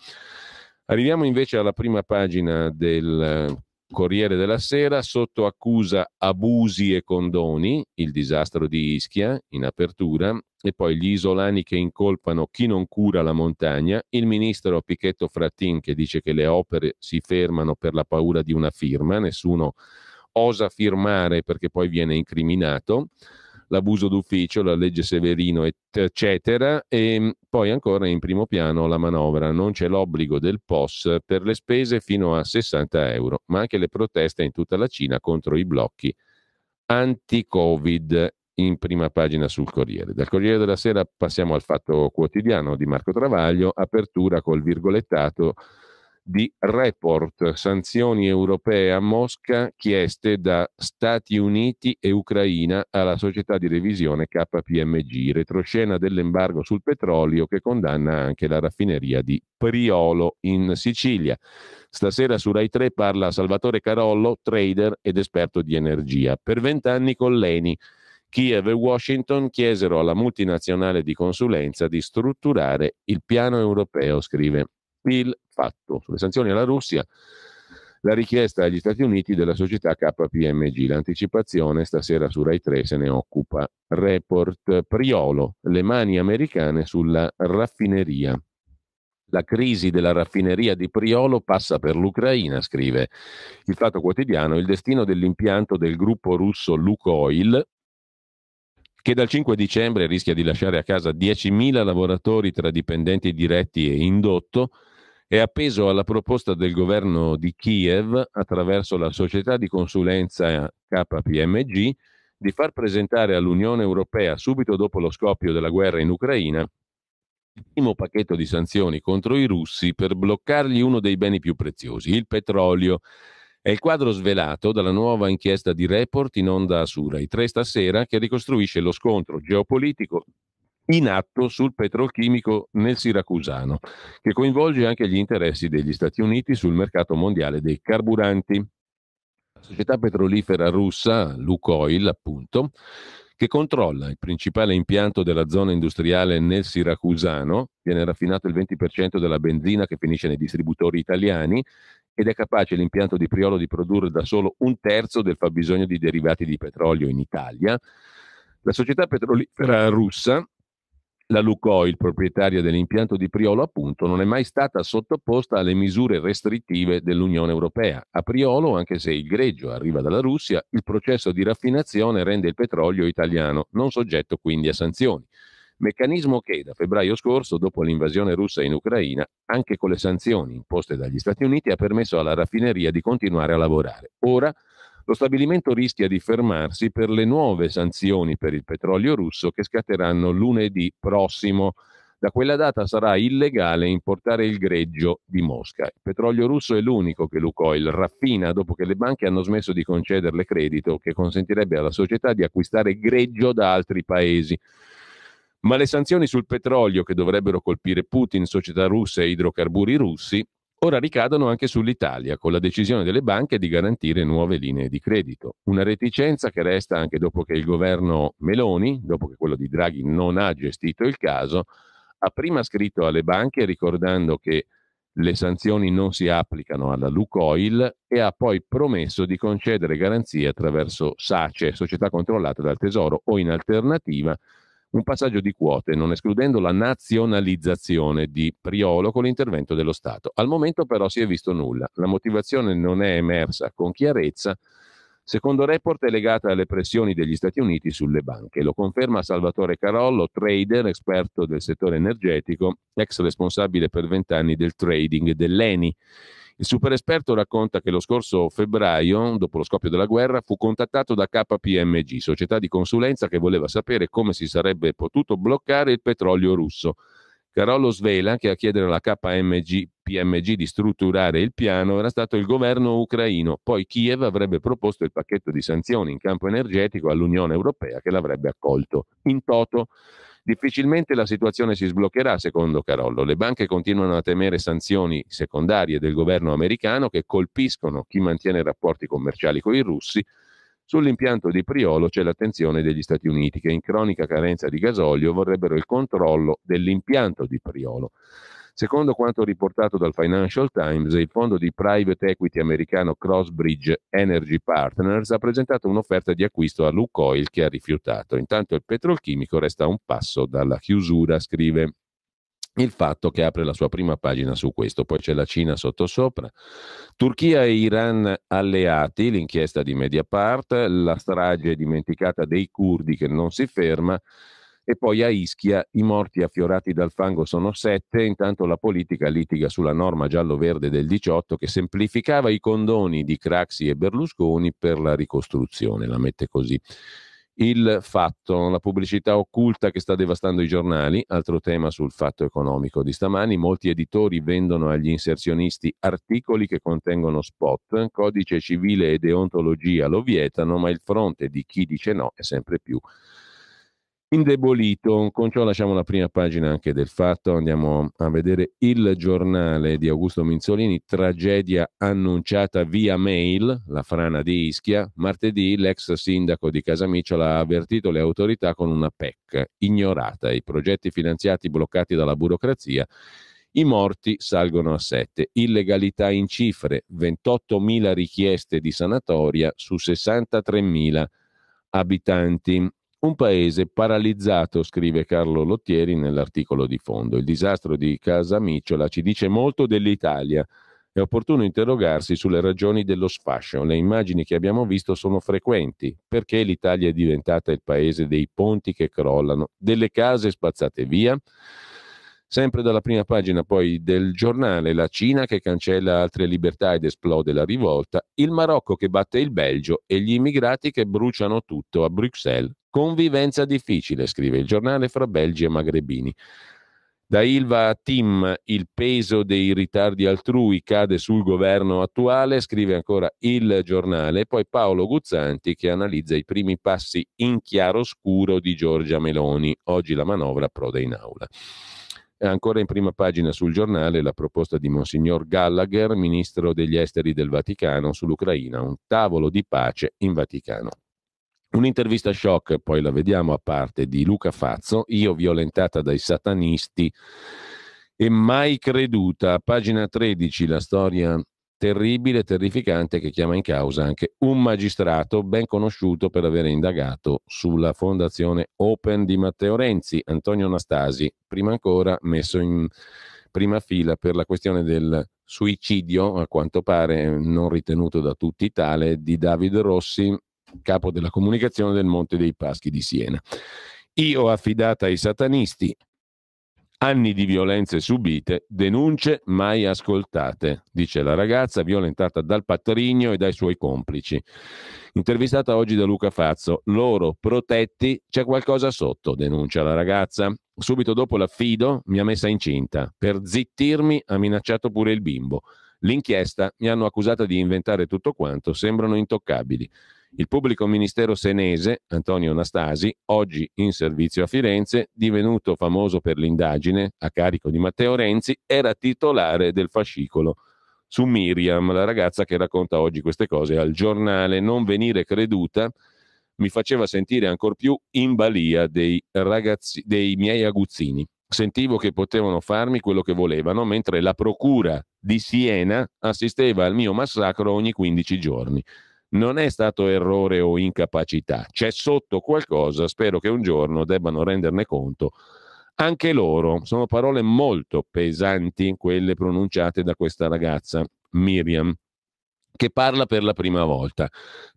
Speaker 1: Arriviamo invece alla prima pagina del Corriere della Sera, sotto accusa abusi e condoni, il disastro di Ischia in apertura, e poi gli isolani che incolpano chi non cura la montagna, il ministro Pichetto Frattin che dice che le opere si fermano per la paura di una firma, nessuno osa firmare perché poi viene incriminato l'abuso d'ufficio, la legge Severino, eccetera. E mm, poi ancora in primo piano la manovra, non c'è l'obbligo del POS per le spese fino a 60 euro, ma anche le proteste in tutta la Cina contro i blocchi anti-Covid in prima pagina sul Corriere. Dal Corriere della Sera passiamo al fatto quotidiano di Marco Travaglio, apertura col virgolettato di report, sanzioni europee a Mosca chieste da Stati Uniti e Ucraina alla società di revisione KPMG, retroscena dell'embargo sul petrolio che condanna anche la raffineria di Priolo in Sicilia. Stasera su Rai 3 parla Salvatore Carollo, trader ed esperto di energia. Per vent'anni con Leni. Kiev e Washington chiesero alla multinazionale di consulenza di strutturare il piano europeo, scrive PIL fatto sulle sanzioni alla Russia la richiesta agli Stati Uniti della società KPMG. L'anticipazione stasera su Rai 3 se ne occupa. Report Priolo, le mani americane sulla raffineria. La crisi della raffineria di Priolo passa per l'Ucraina, scrive il Fatto Quotidiano. Il destino dell'impianto del gruppo russo Lukoil, che dal 5 dicembre rischia di lasciare a casa 10.000 lavoratori tra dipendenti diretti e indotto, è appeso alla proposta del governo di Kiev attraverso la società di consulenza KPMG di far presentare all'Unione Europea, subito dopo lo scoppio della guerra in Ucraina, il primo pacchetto di sanzioni contro i russi per bloccargli uno dei beni più preziosi, il petrolio. È il quadro svelato dalla nuova inchiesta di Report in onda su Rai 3 stasera, che ricostruisce lo scontro geopolitico in atto sul petrolchimico nel Siracusano, che coinvolge anche gli interessi degli Stati Uniti sul mercato mondiale dei carburanti. La società petrolifera russa, Lukoil appunto, che controlla il principale impianto della zona industriale nel Siracusano, viene raffinato il 20% della benzina che finisce nei distributori italiani ed è capace l'impianto di Priolo di produrre da solo un terzo del fabbisogno di derivati di petrolio in Italia. La società petrolifera russa la Lucoil, proprietaria dell'impianto di Priolo, appunto, non è mai stata sottoposta alle misure restrittive dell'Unione Europea. A Priolo, anche se il greggio arriva dalla Russia, il processo di raffinazione rende il petrolio italiano non soggetto quindi a sanzioni. Meccanismo che da febbraio scorso, dopo l'invasione russa in Ucraina, anche con le sanzioni imposte dagli Stati Uniti, ha permesso alla raffineria di continuare a lavorare. Ora lo stabilimento rischia di fermarsi per le nuove sanzioni per il petrolio russo che scatteranno lunedì prossimo. Da quella data sarà illegale importare il greggio di Mosca. Il petrolio russo è l'unico che Lukoil raffina dopo che le banche hanno smesso di concederle credito che consentirebbe alla società di acquistare greggio da altri paesi. Ma le sanzioni sul petrolio che dovrebbero colpire Putin, società russe e idrocarburi russi ora ricadono anche sull'Italia, con la decisione delle banche di garantire nuove linee di credito. Una reticenza che resta anche dopo che il governo Meloni, dopo che quello di Draghi non ha gestito il caso, ha prima scritto alle banche ricordando che le sanzioni non si applicano alla Lucoil e ha poi promesso di concedere garanzie attraverso SACE, società controllata dal Tesoro, o in alternativa un passaggio di quote, non escludendo la nazionalizzazione di Priolo con l'intervento dello Stato. Al momento però si è visto nulla, la motivazione non è emersa con chiarezza, secondo report è legata alle pressioni degli Stati Uniti sulle banche. Lo conferma Salvatore Carollo, trader, esperto del settore energetico, ex responsabile per vent'anni del trading dell'ENI il superesperto racconta che lo scorso febbraio, dopo lo scoppio della guerra, fu contattato da KPMG, società di consulenza che voleva sapere come si sarebbe potuto bloccare il petrolio russo. Carollo svela che a chiedere alla KMG PMG di strutturare il piano era stato il governo ucraino, poi Kiev avrebbe proposto il pacchetto di sanzioni in campo energetico all'Unione Europea che l'avrebbe accolto. In toto Difficilmente la situazione si sbloccherà, secondo Carollo. Le banche continuano a temere sanzioni secondarie del governo americano che colpiscono chi mantiene rapporti commerciali con i russi. Sull'impianto di Priolo c'è l'attenzione degli Stati Uniti che in cronica carenza di gasolio vorrebbero il controllo dell'impianto di Priolo. Secondo quanto riportato dal Financial Times, il fondo di private equity americano Crossbridge Energy Partners ha presentato un'offerta di acquisto a Lukoil che ha rifiutato. Intanto il petrolchimico resta a un passo dalla chiusura, scrive il fatto che apre la sua prima pagina su questo, poi c'è la Cina sottosopra. Turchia e Iran alleati, l'inchiesta di Mediapart, la strage dimenticata dei curdi che non si ferma e poi a Ischia i morti affiorati dal fango sono sette, intanto la politica litiga sulla norma giallo-verde del 18 che semplificava i condoni di Craxi e Berlusconi per la ricostruzione, la mette così. Il fatto, la pubblicità occulta che sta devastando i giornali, altro tema sul fatto economico di stamani, molti editori vendono agli inserzionisti articoli che contengono spot, codice civile e deontologia lo vietano, ma il fronte di chi dice no è sempre più indebolito. Con ciò lasciamo la prima pagina anche del fatto, andiamo a vedere il giornale di Augusto Minzolini, tragedia annunciata via mail, la frana di Ischia, martedì l'ex sindaco di Casamicciola ha avvertito le autorità con una PEC, ignorata, i progetti finanziati bloccati dalla burocrazia. I morti salgono a 7, illegalità in cifre, 28.000 richieste di sanatoria su 63.000 abitanti. Un paese paralizzato, scrive Carlo Lottieri nell'articolo di fondo. Il disastro di Casa Micciola ci dice molto dell'Italia. È opportuno interrogarsi sulle ragioni dello sfascio. Le immagini che abbiamo visto sono frequenti. Perché l'Italia è diventata il paese dei ponti che crollano, delle case spazzate via? Sempre dalla prima pagina poi del giornale, la Cina che cancella altre libertà ed esplode la rivolta, il Marocco che batte il Belgio e gli immigrati che bruciano tutto a Bruxelles Convivenza difficile, scrive il giornale fra belgi e magrebini. Da Ilva a Tim il peso dei ritardi altrui cade sul governo attuale, scrive ancora il giornale, poi Paolo Guzzanti che analizza i primi passi in chiaroscuro di Giorgia Meloni. Oggi la manovra proda in aula. Ancora in prima pagina sul giornale la proposta di Monsignor Gallagher, ministro degli esteri del Vaticano, sull'Ucraina, un tavolo di pace in Vaticano. Un'intervista shock, poi la vediamo a parte, di Luca Fazzo, io violentata dai satanisti e mai creduta, pagina 13, la storia terribile, terrificante che chiama in causa anche un magistrato ben conosciuto per aver indagato sulla fondazione Open di Matteo Renzi, Antonio Anastasi, prima ancora messo in prima fila per la questione del suicidio, a quanto pare non ritenuto da tutti tale, di Davide Rossi, capo della comunicazione del Monte dei Paschi di Siena. Io affidata ai satanisti, anni di violenze subite, denunce mai ascoltate, dice la ragazza violentata dal patrigno e dai suoi complici. Intervistata oggi da Luca Fazzo, loro protetti, c'è qualcosa sotto, denuncia la ragazza. Subito dopo l'affido mi ha messa incinta, per zittirmi ha minacciato pure il bimbo. L'inchiesta mi hanno accusata di inventare tutto quanto, sembrano intoccabili. Il pubblico ministero senese, Antonio Anastasi, oggi in servizio a Firenze, divenuto famoso per l'indagine a carico di Matteo Renzi, era titolare del fascicolo su Miriam, la ragazza che racconta oggi queste cose al giornale Non venire creduta mi faceva sentire ancor più in balia dei, ragazzi, dei miei aguzzini. Sentivo che potevano farmi quello che volevano, mentre la procura di Siena assisteva al mio massacro ogni 15 giorni non è stato errore o incapacità, c'è sotto qualcosa, spero che un giorno debbano renderne conto anche loro. Sono parole molto pesanti quelle pronunciate da questa ragazza, Miriam che parla per la prima volta.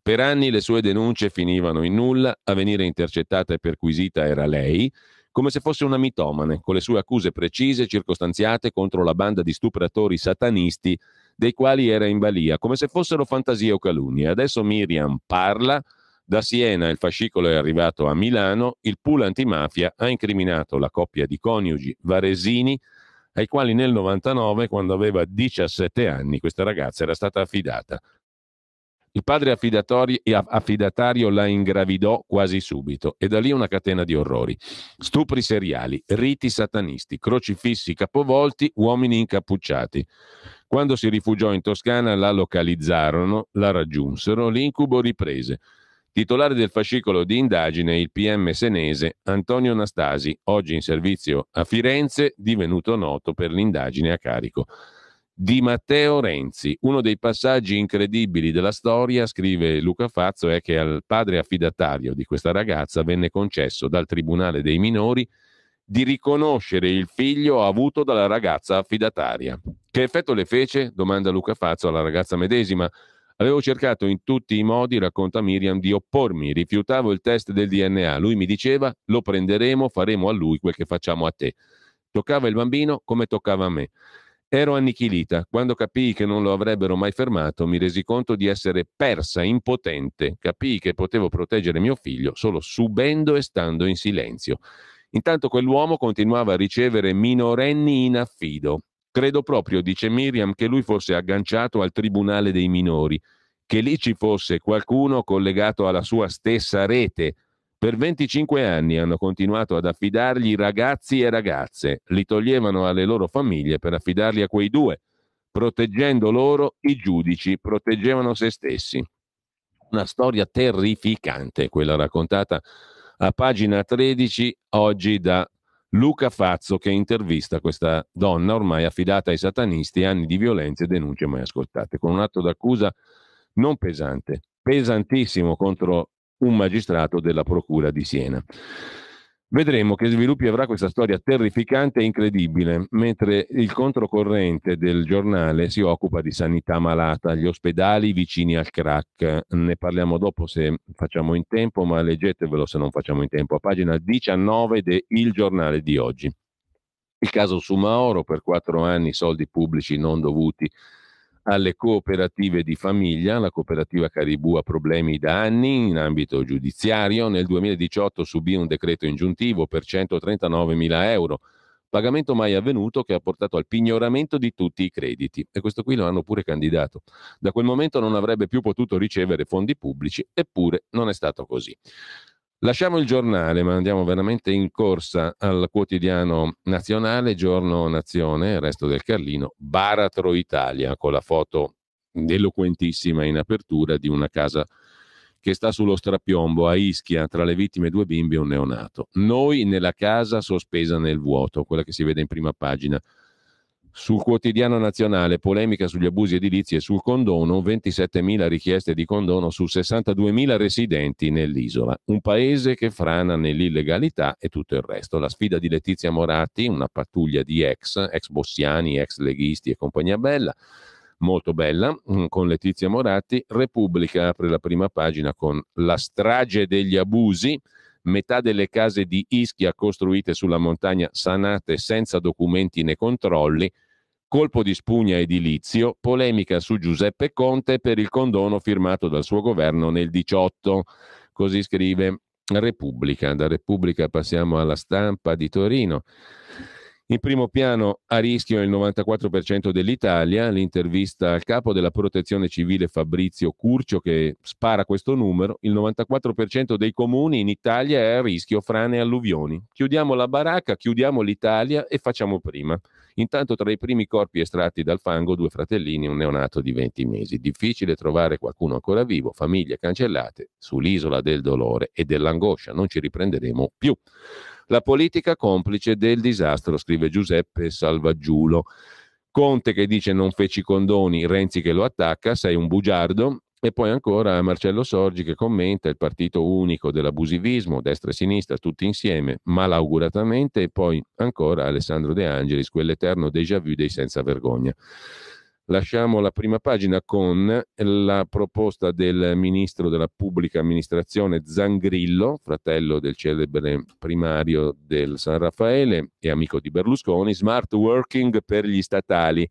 Speaker 1: Per anni le sue denunce finivano in nulla, a venire intercettata e perquisita era lei, come se fosse una mitomane, con le sue accuse precise e circostanziate contro la banda di stupratori satanisti dei quali era in balia, come se fossero fantasie o calunnie. Adesso Miriam parla. Da Siena il fascicolo è arrivato a Milano, il pool antimafia ha incriminato la coppia di coniugi Varesini, ai quali nel 99, quando aveva 17 anni, questa ragazza era stata affidata. Il padre affidatario la ingravidò quasi subito e da lì una catena di orrori. Stupri seriali, riti satanisti, crocifissi capovolti, uomini incappucciati. Quando si rifugiò in Toscana la localizzarono, la raggiunsero, l'incubo riprese. Titolare del fascicolo di indagine il PM senese Antonio Nastasi, oggi in servizio a Firenze, divenuto noto per l'indagine a carico di Matteo Renzi. Uno dei passaggi incredibili della storia, scrive Luca Fazzo, è che al padre affidatario di questa ragazza venne concesso dal Tribunale dei minori di riconoscere il figlio avuto dalla ragazza affidataria. Che effetto le fece? domanda Luca Fazzo alla ragazza medesima. Avevo cercato in tutti i modi, racconta Miriam, di oppormi, rifiutavo il test del DNA. Lui mi diceva, lo prenderemo, faremo a lui quel che facciamo a te. Toccava il bambino come toccava a me. Ero annichilita. Quando capii che non lo avrebbero mai fermato, mi resi conto di essere persa, impotente. Capii che potevo proteggere mio figlio solo subendo e stando in silenzio. Intanto quell'uomo continuava a ricevere minorenni in affido. Credo proprio, dice Miriam, che lui fosse agganciato al Tribunale dei minori, che lì ci fosse qualcuno collegato alla sua stessa rete. Per 25 anni hanno continuato ad affidargli ragazzi e ragazze, li toglievano alle loro famiglie per affidarli a quei due. Proteggendo loro, i giudici proteggevano se stessi. Una storia terrificante, quella raccontata a pagina 13 oggi da Luca Fazzo che intervista questa donna ormai affidata ai satanisti, anni di violenze e denunce mai ascoltate, con un atto d'accusa non pesante, pesantissimo contro un magistrato della Procura di Siena. Vedremo che sviluppi avrà questa storia terrificante e incredibile, mentre il controcorrente del giornale si occupa di sanità malata, gli ospedali vicini al crack. Ne parliamo dopo se facciamo in tempo, ma leggetevelo se non facciamo in tempo, a pagina 19 del giornale di oggi. Il caso Sumaoro, per quattro anni soldi pubblici non dovuti alle cooperative di famiglia. La cooperativa Caribù ha problemi da anni in ambito giudiziario. Nel 2018 subì un decreto ingiuntivo per 139 mila euro, pagamento mai avvenuto che ha portato al pignoramento di tutti i crediti. E questo qui lo hanno pure candidato. Da quel momento non avrebbe più potuto ricevere fondi pubblici, eppure non è stato così. Lasciamo il giornale, ma andiamo veramente in corsa al quotidiano nazionale, giorno nazione, il resto del Carlino, Baratro Italia, con la foto eloquentissima in apertura di una casa che sta sullo strapiombo a Ischia, tra le vittime due bimbi e un neonato. Noi nella casa sospesa nel vuoto, quella che si vede in prima pagina. Sul quotidiano nazionale, polemica sugli abusi edilizi e sul condono, 27.000 richieste di condono su 62.000 residenti nell'isola. Un paese che frana nell'illegalità e tutto il resto. La sfida di Letizia Moratti, una pattuglia di ex, ex bossiani, ex leghisti e compagnia bella, molto bella, mm, con Letizia Moratti. Repubblica apre la prima pagina con la strage degli abusi metà delle case di Ischia costruite sulla montagna sanate senza documenti né controlli, colpo di spugna edilizio, polemica su Giuseppe Conte per il condono firmato dal suo governo nel 18. Così scrive Repubblica. Da Repubblica passiamo alla stampa di Torino. In primo piano a rischio il 94% dell'Italia, l'intervista al capo della protezione civile Fabrizio Curcio che spara questo numero, il 94% dei comuni in Italia è a rischio frane e alluvioni. Chiudiamo la baracca, chiudiamo l'Italia e facciamo prima. Intanto tra i primi corpi estratti dal fango due fratellini e un neonato di 20 mesi. Difficile trovare qualcuno ancora vivo, famiglie cancellate sull'isola del dolore e dell'angoscia, non ci riprenderemo più. La politica complice del disastro, scrive Giuseppe Salvaggiulo. Conte che dice non feci condoni, Renzi che lo attacca, sei un bugiardo. E poi ancora Marcello Sorgi che commenta il partito unico dell'abusivismo, destra e sinistra, tutti insieme, malauguratamente. E poi ancora Alessandro De Angelis, quell'eterno déjà vu dei senza vergogna. Lasciamo la prima pagina con la proposta del ministro della pubblica amministrazione Zangrillo, fratello del celebre primario del San Raffaele e amico di Berlusconi, smart working per gli statali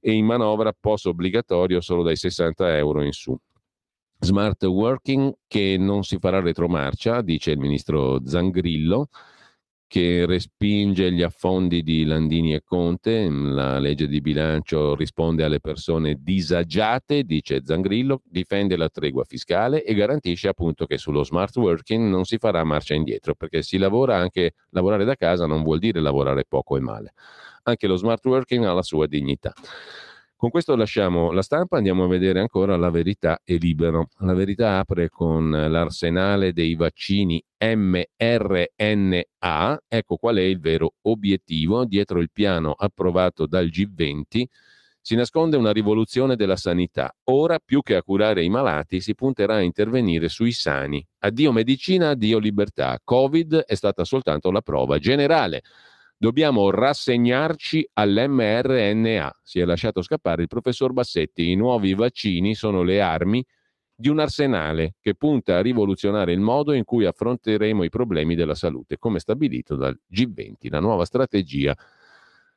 Speaker 1: e in manovra post obbligatorio solo dai 60 euro in su. Smart working che non si farà retromarcia, dice il ministro Zangrillo, che respinge gli affondi di Landini e Conte, la legge di bilancio risponde alle persone disagiate, dice Zangrillo, difende la tregua fiscale e garantisce appunto che sullo smart working non si farà marcia indietro, perché si lavora anche, lavorare da casa non vuol dire lavorare poco e male, anche lo smart working ha la sua dignità. Con questo lasciamo la stampa, andiamo a vedere ancora la verità e libero. La verità apre con l'arsenale dei vaccini mRNA, ecco qual è il vero obiettivo dietro il piano approvato dal G20 si nasconde una rivoluzione della sanità. Ora, più che a curare i malati, si punterà a intervenire sui sani. Addio medicina, addio libertà. Covid è stata soltanto la prova generale. Dobbiamo rassegnarci all'mRNA, si è lasciato scappare il professor Bassetti. I nuovi vaccini sono le armi di un arsenale che punta a rivoluzionare il modo in cui affronteremo i problemi della salute, come stabilito dal G20, la nuova strategia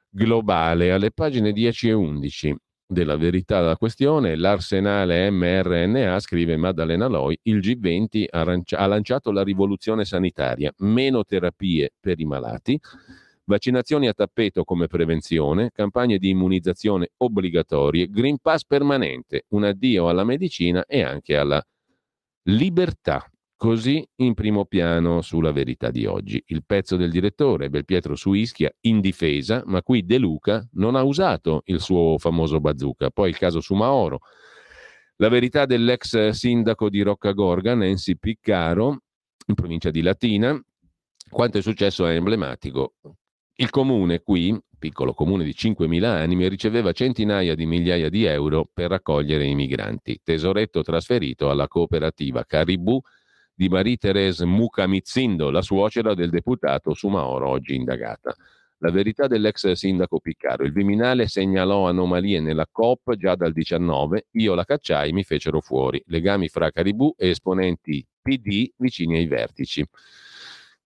Speaker 1: globale. Alle pagine 10 e 11 della verità della questione, l'arsenale mRNA, scrive Maddalena Loi, il G20 ha lanciato la rivoluzione sanitaria, meno terapie per i malati, Vaccinazioni a tappeto come prevenzione, campagne di immunizzazione obbligatorie, Green Pass permanente, un addio alla medicina e anche alla libertà. Così in primo piano sulla verità di oggi. Il pezzo del direttore Belpietro Suischia in difesa, ma qui De Luca non ha usato il suo famoso bazooka. Poi il caso su Maoro. La verità dell'ex sindaco di Rocca Gorga, Nancy Piccaro, in provincia di Latina, quanto è successo è emblematico. Il comune qui, piccolo comune di 5.000 anime, riceveva centinaia di migliaia di euro per accogliere i migranti, tesoretto trasferito alla cooperativa Caribù di Marie-Thérèse Mucamizzindo, la suocera del deputato Sumaoro, oggi indagata. La verità dell'ex sindaco Piccaro. Il Viminale segnalò anomalie nella COP già dal 19, io la cacciai, mi fecero fuori. Legami fra Caribù e esponenti PD vicini ai vertici.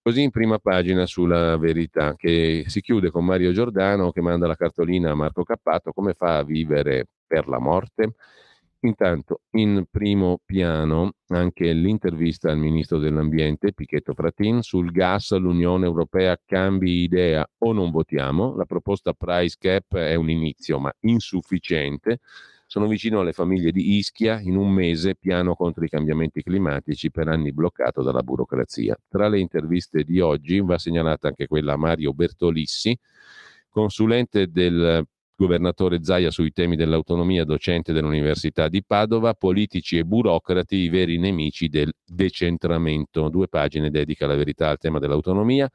Speaker 1: Così in prima pagina sulla verità, che si chiude con Mario Giordano che manda la cartolina a Marco Cappato, come fa a vivere per la morte? Intanto, in primo piano, anche l'intervista al ministro dell'Ambiente, Pichetto Fratin, sul gas l'Unione Europea cambi idea o non votiamo. La proposta price cap è un inizio, ma insufficiente. Sono vicino alle famiglie di Ischia, in un mese piano contro i cambiamenti climatici per anni bloccato dalla burocrazia. Tra le interviste di oggi va segnalata anche quella a Mario Bertolissi, consulente del governatore Zaia sui temi dell'autonomia, docente dell'Università di Padova, politici e burocrati, i veri nemici del decentramento. Due pagine dedica la verità al tema dell'autonomia.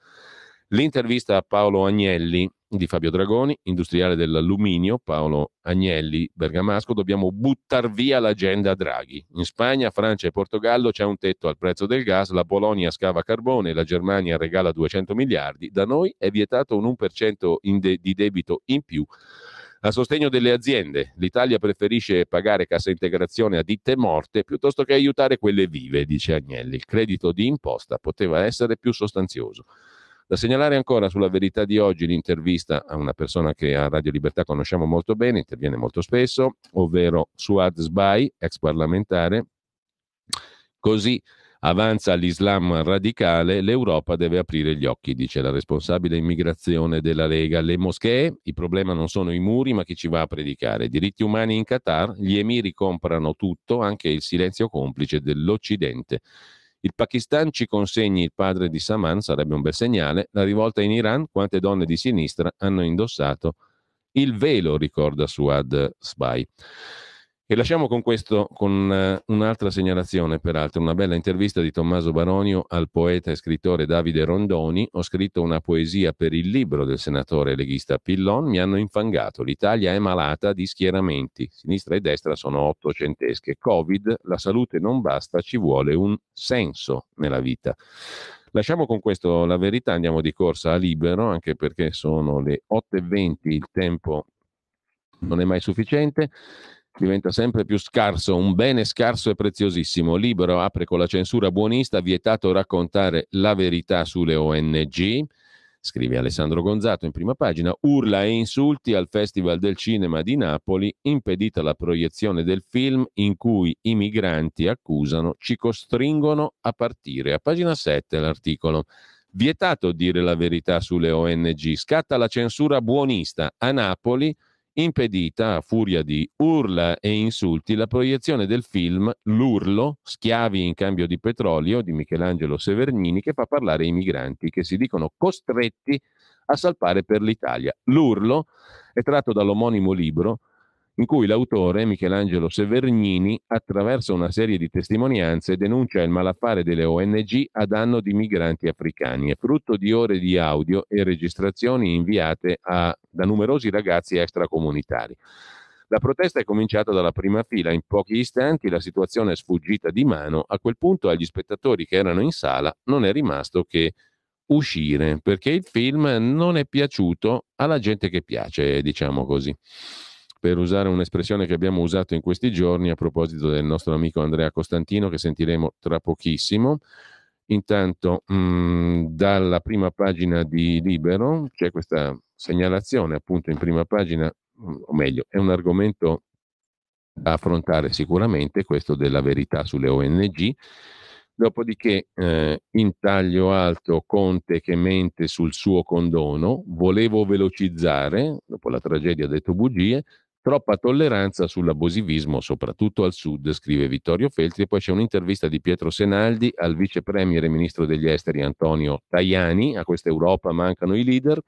Speaker 1: L'intervista a Paolo Agnelli di Fabio Dragoni, industriale dell'alluminio, Paolo Agnelli, Bergamasco, dobbiamo buttare via l'agenda Draghi. In Spagna, Francia e Portogallo c'è un tetto al prezzo del gas, la Polonia scava carbone, la Germania regala 200 miliardi, da noi è vietato un 1% de- di debito in più a sostegno delle aziende. L'Italia preferisce pagare cassa integrazione a ditte morte piuttosto che aiutare quelle vive, dice Agnelli. Il credito di imposta poteva essere più sostanzioso. Da segnalare ancora sulla verità di oggi l'intervista a una persona che a Radio Libertà conosciamo molto bene, interviene molto spesso, ovvero Suad Sbai, ex parlamentare. Così avanza l'Islam radicale, l'Europa deve aprire gli occhi, dice la responsabile immigrazione della Lega. Le moschee, il problema non sono i muri, ma chi ci va a predicare. Diritti umani in Qatar, gli emiri comprano tutto, anche il silenzio complice dell'Occidente. Il Pakistan ci consegni il padre di Saman, sarebbe un bel segnale. La rivolta in Iran, quante donne di sinistra hanno indossato il velo, ricorda Suad Sbai. E lasciamo con questo, con eh, un'altra segnalazione, peraltro, una bella intervista di Tommaso Baronio al poeta e scrittore Davide Rondoni. Ho scritto una poesia per il libro del senatore leghista Pillon. Mi hanno infangato. L'Italia è malata di schieramenti. Sinistra e destra sono ottocentesche. Covid, la salute non basta, ci vuole un senso nella vita. Lasciamo con questo la verità, andiamo di corsa a libero, anche perché sono le 8.20, il tempo non è mai sufficiente diventa sempre più scarso, un bene scarso e preziosissimo. Libero apre con la censura buonista, vietato raccontare la verità sulle ONG, scrive Alessandro Gonzato in prima pagina, urla e insulti al Festival del Cinema di Napoli, impedita la proiezione del film in cui i migranti accusano, ci costringono a partire. A pagina 7 l'articolo. Vietato dire la verità sulle ONG, scatta la censura buonista a Napoli impedita, a furia di urla e insulti, la proiezione del film L'urlo, schiavi in cambio di petrolio di Michelangelo Severnini che fa parlare i migranti che si dicono costretti a salpare per l'Italia. L'urlo è tratto dall'omonimo libro in cui l'autore, Michelangelo Severgnini, attraverso una serie di testimonianze denuncia il malaffare delle ONG a danno di migranti africani. È frutto di ore di audio e registrazioni inviate a, da numerosi ragazzi extracomunitari. La protesta è cominciata dalla prima fila, in pochi istanti la situazione è sfuggita di mano, a quel punto agli spettatori che erano in sala non è rimasto che uscire perché il film non è piaciuto alla gente che piace, diciamo così per usare un'espressione che abbiamo usato in questi giorni a proposito del nostro amico Andrea Costantino che sentiremo tra pochissimo. Intanto mh, mm, dalla prima pagina di Libero c'è questa segnalazione appunto in prima pagina, mm, o meglio, è un argomento da affrontare sicuramente, questo della verità sulle ONG. Dopodiché, eh, in taglio alto, Conte che mente sul suo condono, volevo velocizzare, dopo la tragedia ha detto bugie, Troppa tolleranza sull'abusivismo, soprattutto al sud, scrive Vittorio Feltri. E poi c'è un'intervista di Pietro Senaldi al vice premier e ministro degli esteri Antonio Tajani. A questa Europa mancano i leader.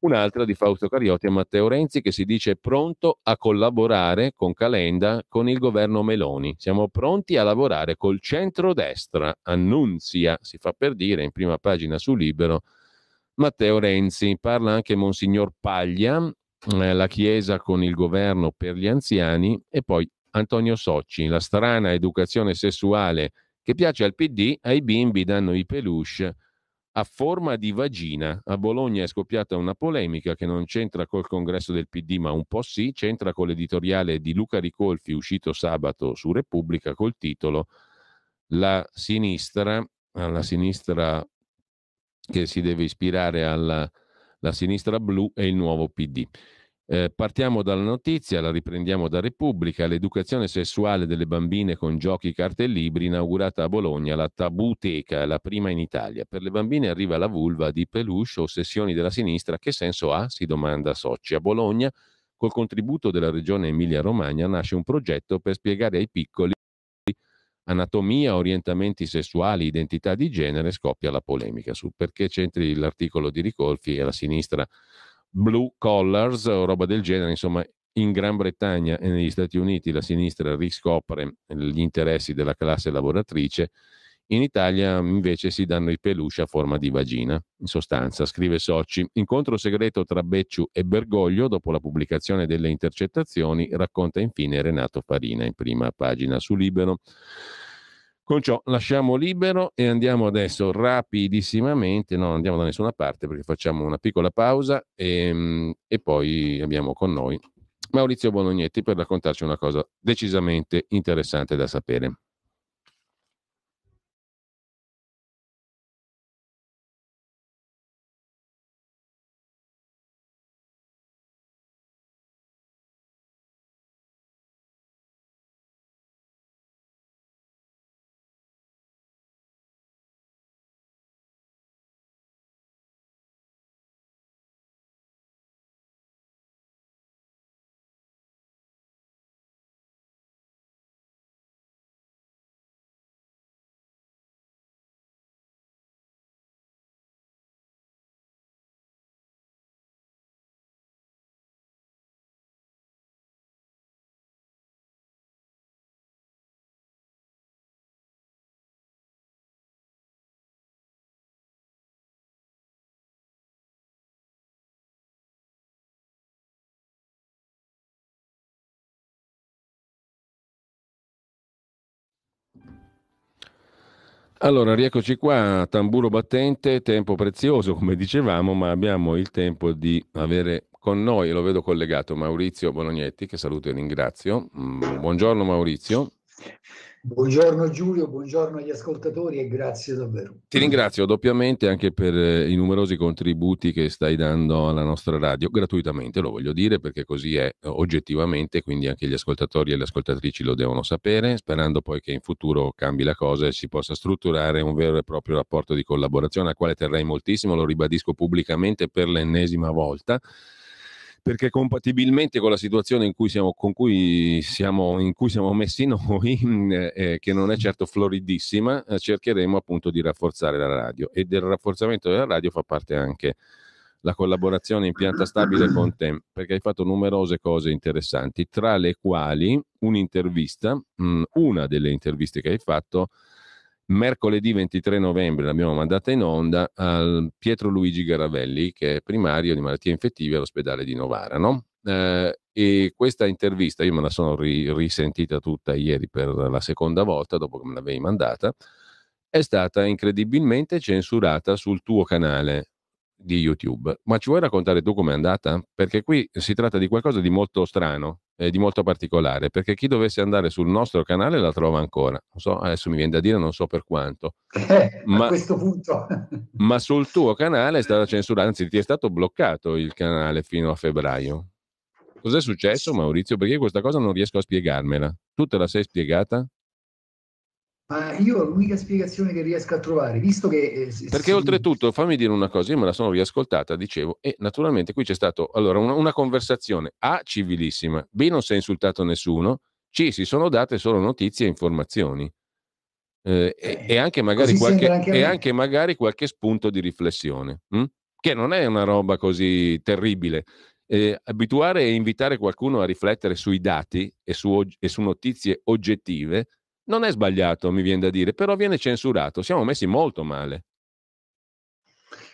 Speaker 1: Un'altra di Fausto Cariotti a Matteo Renzi che si dice pronto a collaborare con Calenda con il governo Meloni. Siamo pronti a lavorare col centrodestra, annunzia, si fa per dire in prima pagina su Libero, Matteo Renzi. Parla anche Monsignor Paglia eh, la Chiesa con il governo per gli anziani e poi Antonio Socci, la strana educazione sessuale che piace al PD, ai bimbi danno i peluche a forma di vagina. A Bologna è scoppiata una polemica che non c'entra col congresso del PD, ma un po' sì, c'entra con l'editoriale di Luca Ricolfi uscito sabato su Repubblica col titolo La sinistra, la sinistra che si deve ispirare alla sinistra blu e il nuovo PD. Eh, partiamo dalla notizia, la riprendiamo da Repubblica, l'educazione sessuale delle bambine con giochi, carte e libri inaugurata a Bologna, la Tabuteca, la prima in Italia. Per le bambine arriva la vulva di peluche, ossessioni della sinistra, che senso ha? si domanda Socci. A Bologna, col contributo della regione Emilia-Romagna, nasce un progetto per spiegare ai piccoli anatomia, orientamenti sessuali, identità di genere, scoppia la polemica su perché c'entri l'articolo di Ricolfi e la sinistra blue collars o roba del genere, insomma in Gran Bretagna e negli Stati Uniti la sinistra riscopre gli interessi della classe lavoratrice, in Italia invece si danno i peluche a forma di vagina. In sostanza, scrive Socci, incontro segreto tra Becciu e Bergoglio dopo la pubblicazione delle intercettazioni, racconta infine Renato Farina in prima pagina su Libero. Con ciò lasciamo libero e andiamo adesso rapidissimamente, no, non andiamo da nessuna parte perché facciamo una piccola pausa e, ehm, e poi abbiamo con noi Maurizio Bolognetti per raccontarci una cosa decisamente interessante da sapere. Allora, rieccoci qua, tamburo battente, tempo prezioso, come dicevamo, ma abbiamo il tempo di avere con noi, lo vedo collegato, Maurizio Bolognetti, che saluto e ringrazio. Mm, buongiorno Maurizio.
Speaker 2: Buongiorno Giulio, buongiorno agli ascoltatori e grazie davvero.
Speaker 1: Ti ringrazio doppiamente anche per eh, i numerosi contributi che stai dando alla nostra radio, gratuitamente lo voglio dire perché così è eh, oggettivamente, quindi anche gli ascoltatori e le ascoltatrici lo devono sapere, sperando poi che in futuro cambi la cosa e si possa strutturare un vero e proprio rapporto di collaborazione al quale terrei moltissimo, lo ribadisco pubblicamente per l'ennesima volta perché compatibilmente con la situazione in cui siamo, cui siamo, in cui siamo messi noi, mm, eh, eh, che non è certo floridissima, eh, cercheremo appunto di rafforzare la radio e del rafforzamento della radio fa parte anche la collaborazione in pianta stabile con te, perché hai fatto numerose cose interessanti, tra le quali un'intervista, mh, mm, una delle interviste che hai fatto, mercoledì 23 novembre l'abbiamo mandata in onda al Pietro Luigi Garavelli, che è primario di malattie infettive all'ospedale di Novara. No? Eh, e questa intervista io me la sono ri- risentita tutta ieri per la seconda volta, dopo che me l'avevi mandata, è stata incredibilmente censurata sul tuo canale di YouTube. Ma ci vuoi raccontare tu com'è andata? Perché qui si tratta di qualcosa di molto strano e di molto particolare, perché chi dovesse andare sul nostro canale la trova ancora. Non so, adesso mi viene da dire non so per quanto. Eh, ma, questo punto. ma sul tuo canale è stata censurata, anzi ti è stato bloccato il canale fino a febbraio. Cos'è successo Maurizio? Perché questa cosa non riesco a spiegarmela. Tu te la sei spiegata?
Speaker 2: Ma io l'unica spiegazione che riesco a trovare, visto che... Eh, Perché sì,
Speaker 1: oltretutto, fammi dire una cosa, io me la sono riascoltata, dicevo, e naturalmente qui c'è stata allora, una, una, conversazione A civilissima, B non si è insultato nessuno, C si sono date solo notizie e informazioni. Eh, eh, e, anche magari, qualche, anche e anche magari qualche, spunto di riflessione, mh? Hm? che non è una roba così terribile. Eh, abituare e invitare qualcuno a riflettere sui dati e su, e su notizie oggettive non è sbagliato, mi viene da dire, però viene censurato. Siamo messi molto male.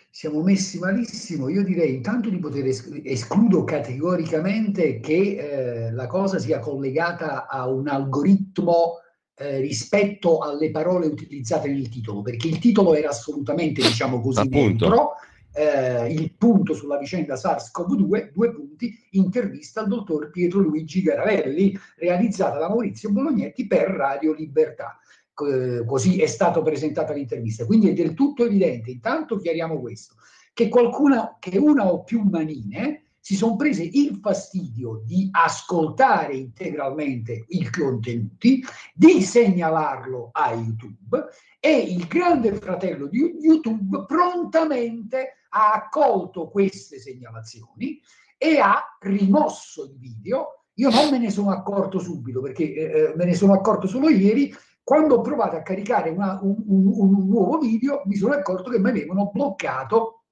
Speaker 2: Siamo messi malissimo. Io direi intanto di poter es- escludo categoricamente che eh, la cosa sia collegata a un algoritmo eh, rispetto alle parole utilizzate nel titolo, perché il titolo era assolutamente, diciamo così, Appunto. dentro eh, il punto sulla vicenda SARS-CoV-2, due punti, intervista al dottor Pietro Luigi Garavelli, realizzata da Maurizio Bolognetti per Radio Libertà. Eh, così è stata presentata l'intervista. Quindi è del tutto evidente, intanto chiariamo questo, che qualcuna, che una o più manine si sono prese il fastidio di ascoltare integralmente i contenuti, di segnalarlo a YouTube e il grande fratello di YouTube prontamente ha accolto queste segnalazioni e ha rimosso il video. Io non me ne sono accorto subito perché eh, eh, me ne sono accorto solo ieri. Quando ho provato a caricare una, un, un, un, nuovo video mi sono accorto che mi avevano bloccato,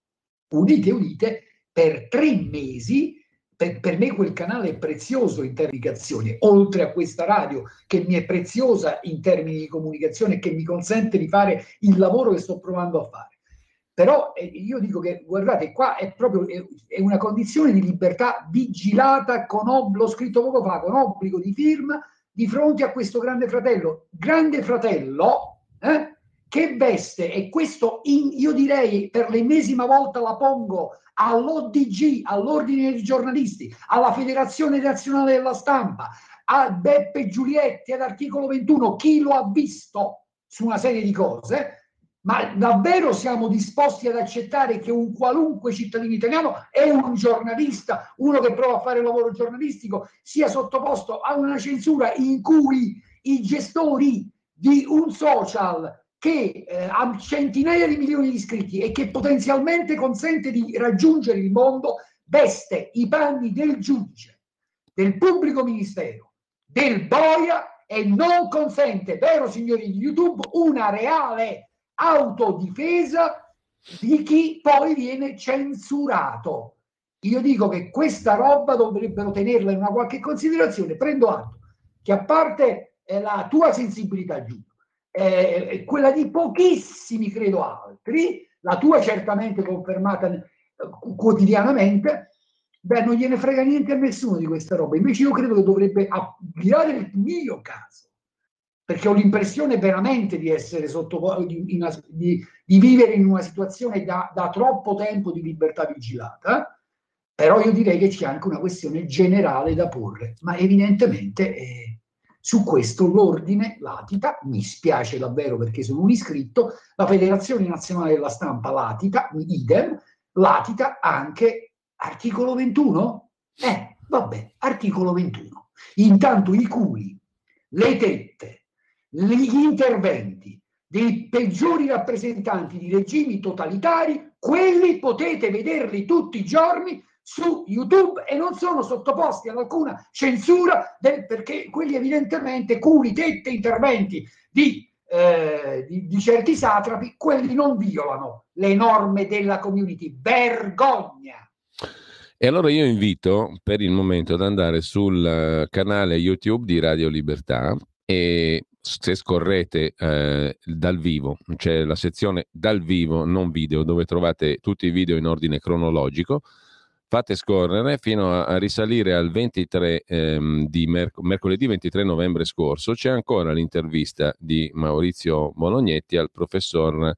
Speaker 2: udite udite, per tre mesi. Per, per me quel canale è prezioso in termini di comunicazione, oltre a questa radio che mi è preziosa in termini di comunicazione e che mi consente di fare il lavoro che sto provando a fare però eh, io dico che, guardate, qua è proprio è, è una condizione di libertà vigilata, con ob- l'ho scritto poco fa, con obbligo di firma di fronte a questo grande fratello. Grande fratello eh, che veste, e questo in, io direi per l'ennesima volta la pongo all'ODG, all'Ordine dei giornalisti, alla Federazione Nazionale della Stampa, a Beppe Giulietti, ad articolo 21, chi lo ha visto su una serie di cose, ma davvero siamo disposti ad accettare che un qualunque cittadino italiano è un giornalista, uno che prova a fare un lavoro giornalistico, sia sottoposto a una censura in cui i gestori di un social che eh, ha centinaia di milioni di iscritti e che potenzialmente consente di raggiungere il mondo, veste i panni del giudice, del pubblico ministero, del boia e non consente, vero signori di YouTube, una reale autodifesa di chi poi viene censurato. Io dico che questa roba dovrebbero tenerla in una qualche considerazione. Prendo atto che a parte eh, la tua sensibilità, giù, eh, quella di pochissimi, credo, altri, la tua certamente confermata eh, quotidianamente, beh, non gliene frega niente a nessuno di questa roba. Invece io credo che dovrebbe, al di là del mio caso, perché ho l'impressione veramente di essere sotto di, una, di, di vivere in una situazione da, da, troppo tempo di libertà vigilata. Però io direi che c'è anche una questione generale da porre, ma evidentemente eh, su questo l'ordine latita, mi spiace davvero perché sono un iscritto, la Federazione Nazionale della Stampa latita, idem, latita anche articolo 21? Eh, vabbè, articolo 21. Intanto i culi, le tette, gli interventi dei peggiori rappresentanti di regimi totalitari, quelli potete vederli tutti i giorni su YouTube e non sono sottoposti ad alcuna censura del, perché quelli evidentemente culi, tette, interventi di, eh, di, di certi satrapi, quelli non violano le norme della community. Vergogna!
Speaker 1: E allora io invito per il momento ad andare sul eh, canale YouTube di Radio Libertà e se scorrete eh, dal vivo, c'è la sezione dal vivo, non video, dove trovate tutti i video in ordine cronologico, fate scorrere fino a, a risalire al 23 ehm, di merc- mercoledì 23 novembre scorso, c'è ancora l'intervista di Maurizio Bolognetti al professor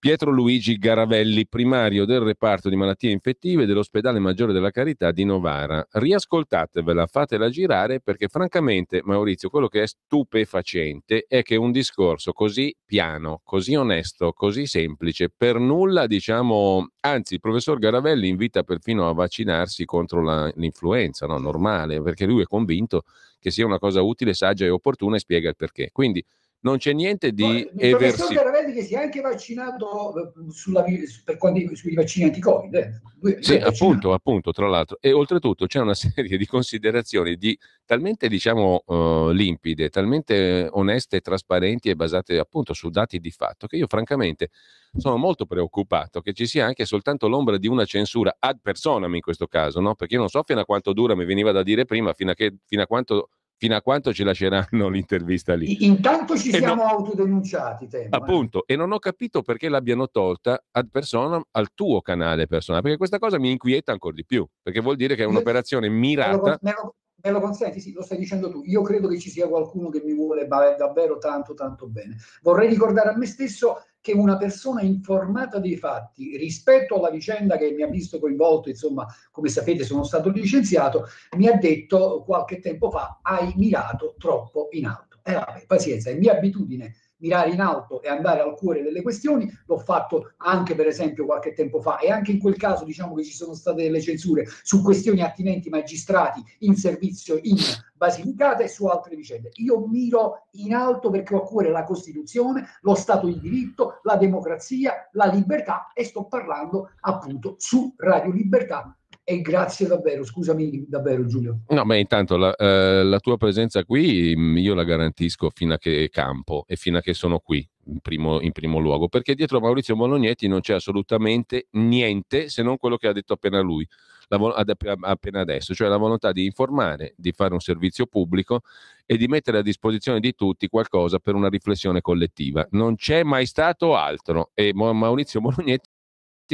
Speaker 1: Pietro Luigi Garavelli, primario del reparto di malattie infettive dell'ospedale maggiore della Carità di Novara. Riascoltatevela, fatela girare perché francamente, Maurizio, quello che è stupefacente è che un discorso così piano, così onesto, così semplice, per nulla diciamo, anzi il professor Garavelli invita perfino a vaccinarsi contro la, l'influenza, no? normale, perché lui è convinto che sia una cosa utile, saggia e opportuna e spiega il perché. Quindi non c'è niente di Poi, il eversi. Il
Speaker 2: Ravelli che si è anche vaccinato eh, sulla, per quanti, sui vaccini anti-Covid. Eh.
Speaker 1: sì, appunto, appunto, tra l'altro. E oltretutto c'è una serie di considerazioni di, talmente, diciamo, uh, limpide, talmente oneste, trasparenti e basate appunto su dati di fatto, che io francamente sono molto preoccupato che ci sia anche soltanto l'ombra di una censura ad personam in questo caso, no? Perché io non so fino a quanto dura, mi veniva da dire prima, fino a, che, fino a quanto fino a quanto ce lasceranno l'intervista lì.
Speaker 2: Intanto ci siamo non... autodenunciati. Temo, Appunto,
Speaker 1: e non ho capito perché l'abbiano tolta ad personam al tuo canale personale, perché questa cosa mi inquieta ancora di più, perché vuol dire che è un'operazione mirata. Me lo,
Speaker 2: me lo, me lo consenti? Sì, lo stai dicendo tu. Io credo che ci sia qualcuno che mi vuole davvero tanto, tanto bene. Vorrei ricordare a me stesso che una persona informata dei fatti rispetto alla vicenda che mi ha visto coinvolto, insomma, come sapete sono stato licenziato, mi ha detto qualche tempo fa hai mirato troppo in alto. E eh, vabbè, pazienza, è mia abitudine mirare in alto e andare al cuore delle questioni, l'ho fatto anche per esempio qualche tempo fa e anche in quel caso diciamo che ci sono state delle censure su questioni attinenti magistrati in servizio in Basilicata e su altre vicende. Io miro in alto perché ho a cuore la Costituzione, lo Stato di diritto, la democrazia, la libertà e sto parlando appunto su Radio Libertà e grazie davvero, scusami davvero Giulio.
Speaker 1: No, ma intanto la, eh, la, tua presenza qui mm, io la garantisco fino a che campo e fino a che sono qui. In primo, in primo luogo, perché dietro Maurizio Bolognetti non c'è assolutamente niente se non quello che ha detto appena lui, la, ad, appena adesso, cioè la volontà di informare, di fare un servizio pubblico e di mettere a disposizione di tutti qualcosa per una riflessione collettiva. Non c'è mai stato altro e Maurizio Bolognetti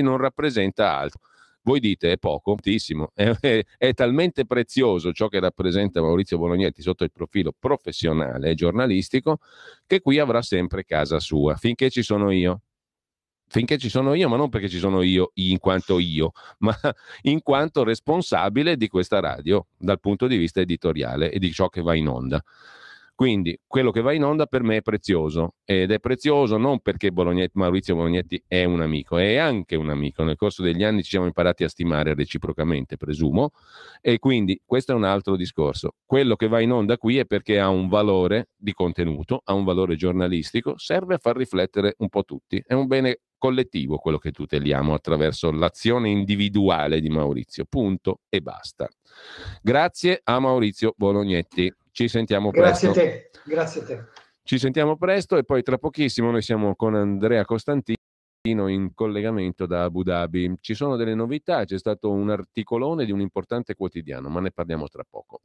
Speaker 1: non rappresenta altro voi dite è poco, tantissimo, è, è, è, talmente prezioso ciò che rappresenta Maurizio Bolognetti sotto il profilo professionale e giornalistico che qui avrà sempre casa sua, finché ci sono io. Finché ci sono io, ma non perché ci sono io in quanto io, ma in quanto responsabile di questa radio dal punto di vista editoriale e di ciò che va in onda. Quindi quello che va in onda per me è prezioso ed è prezioso non perché Bolognetti, Maurizio Bolognetti è un amico, è anche un amico. Nel corso degli anni ci siamo imparati a stimare reciprocamente, presumo, e quindi questo è un altro discorso. Quello che va in onda qui è perché ha un valore di contenuto, ha un valore giornalistico, serve a far riflettere un po' tutti. È un bene collettivo quello che tuteliamo attraverso l'azione individuale di Maurizio. Punto e basta. Grazie a Maurizio Bolognetti. Ci sentiamo presto. Grazie a te, grazie a te. Ci sentiamo presto e poi tra pochissimo noi siamo con Andrea Costantino in collegamento da Abu Dhabi. Ci sono delle novità, c'è stato un articolone di un importante quotidiano, ma ne parliamo tra poco.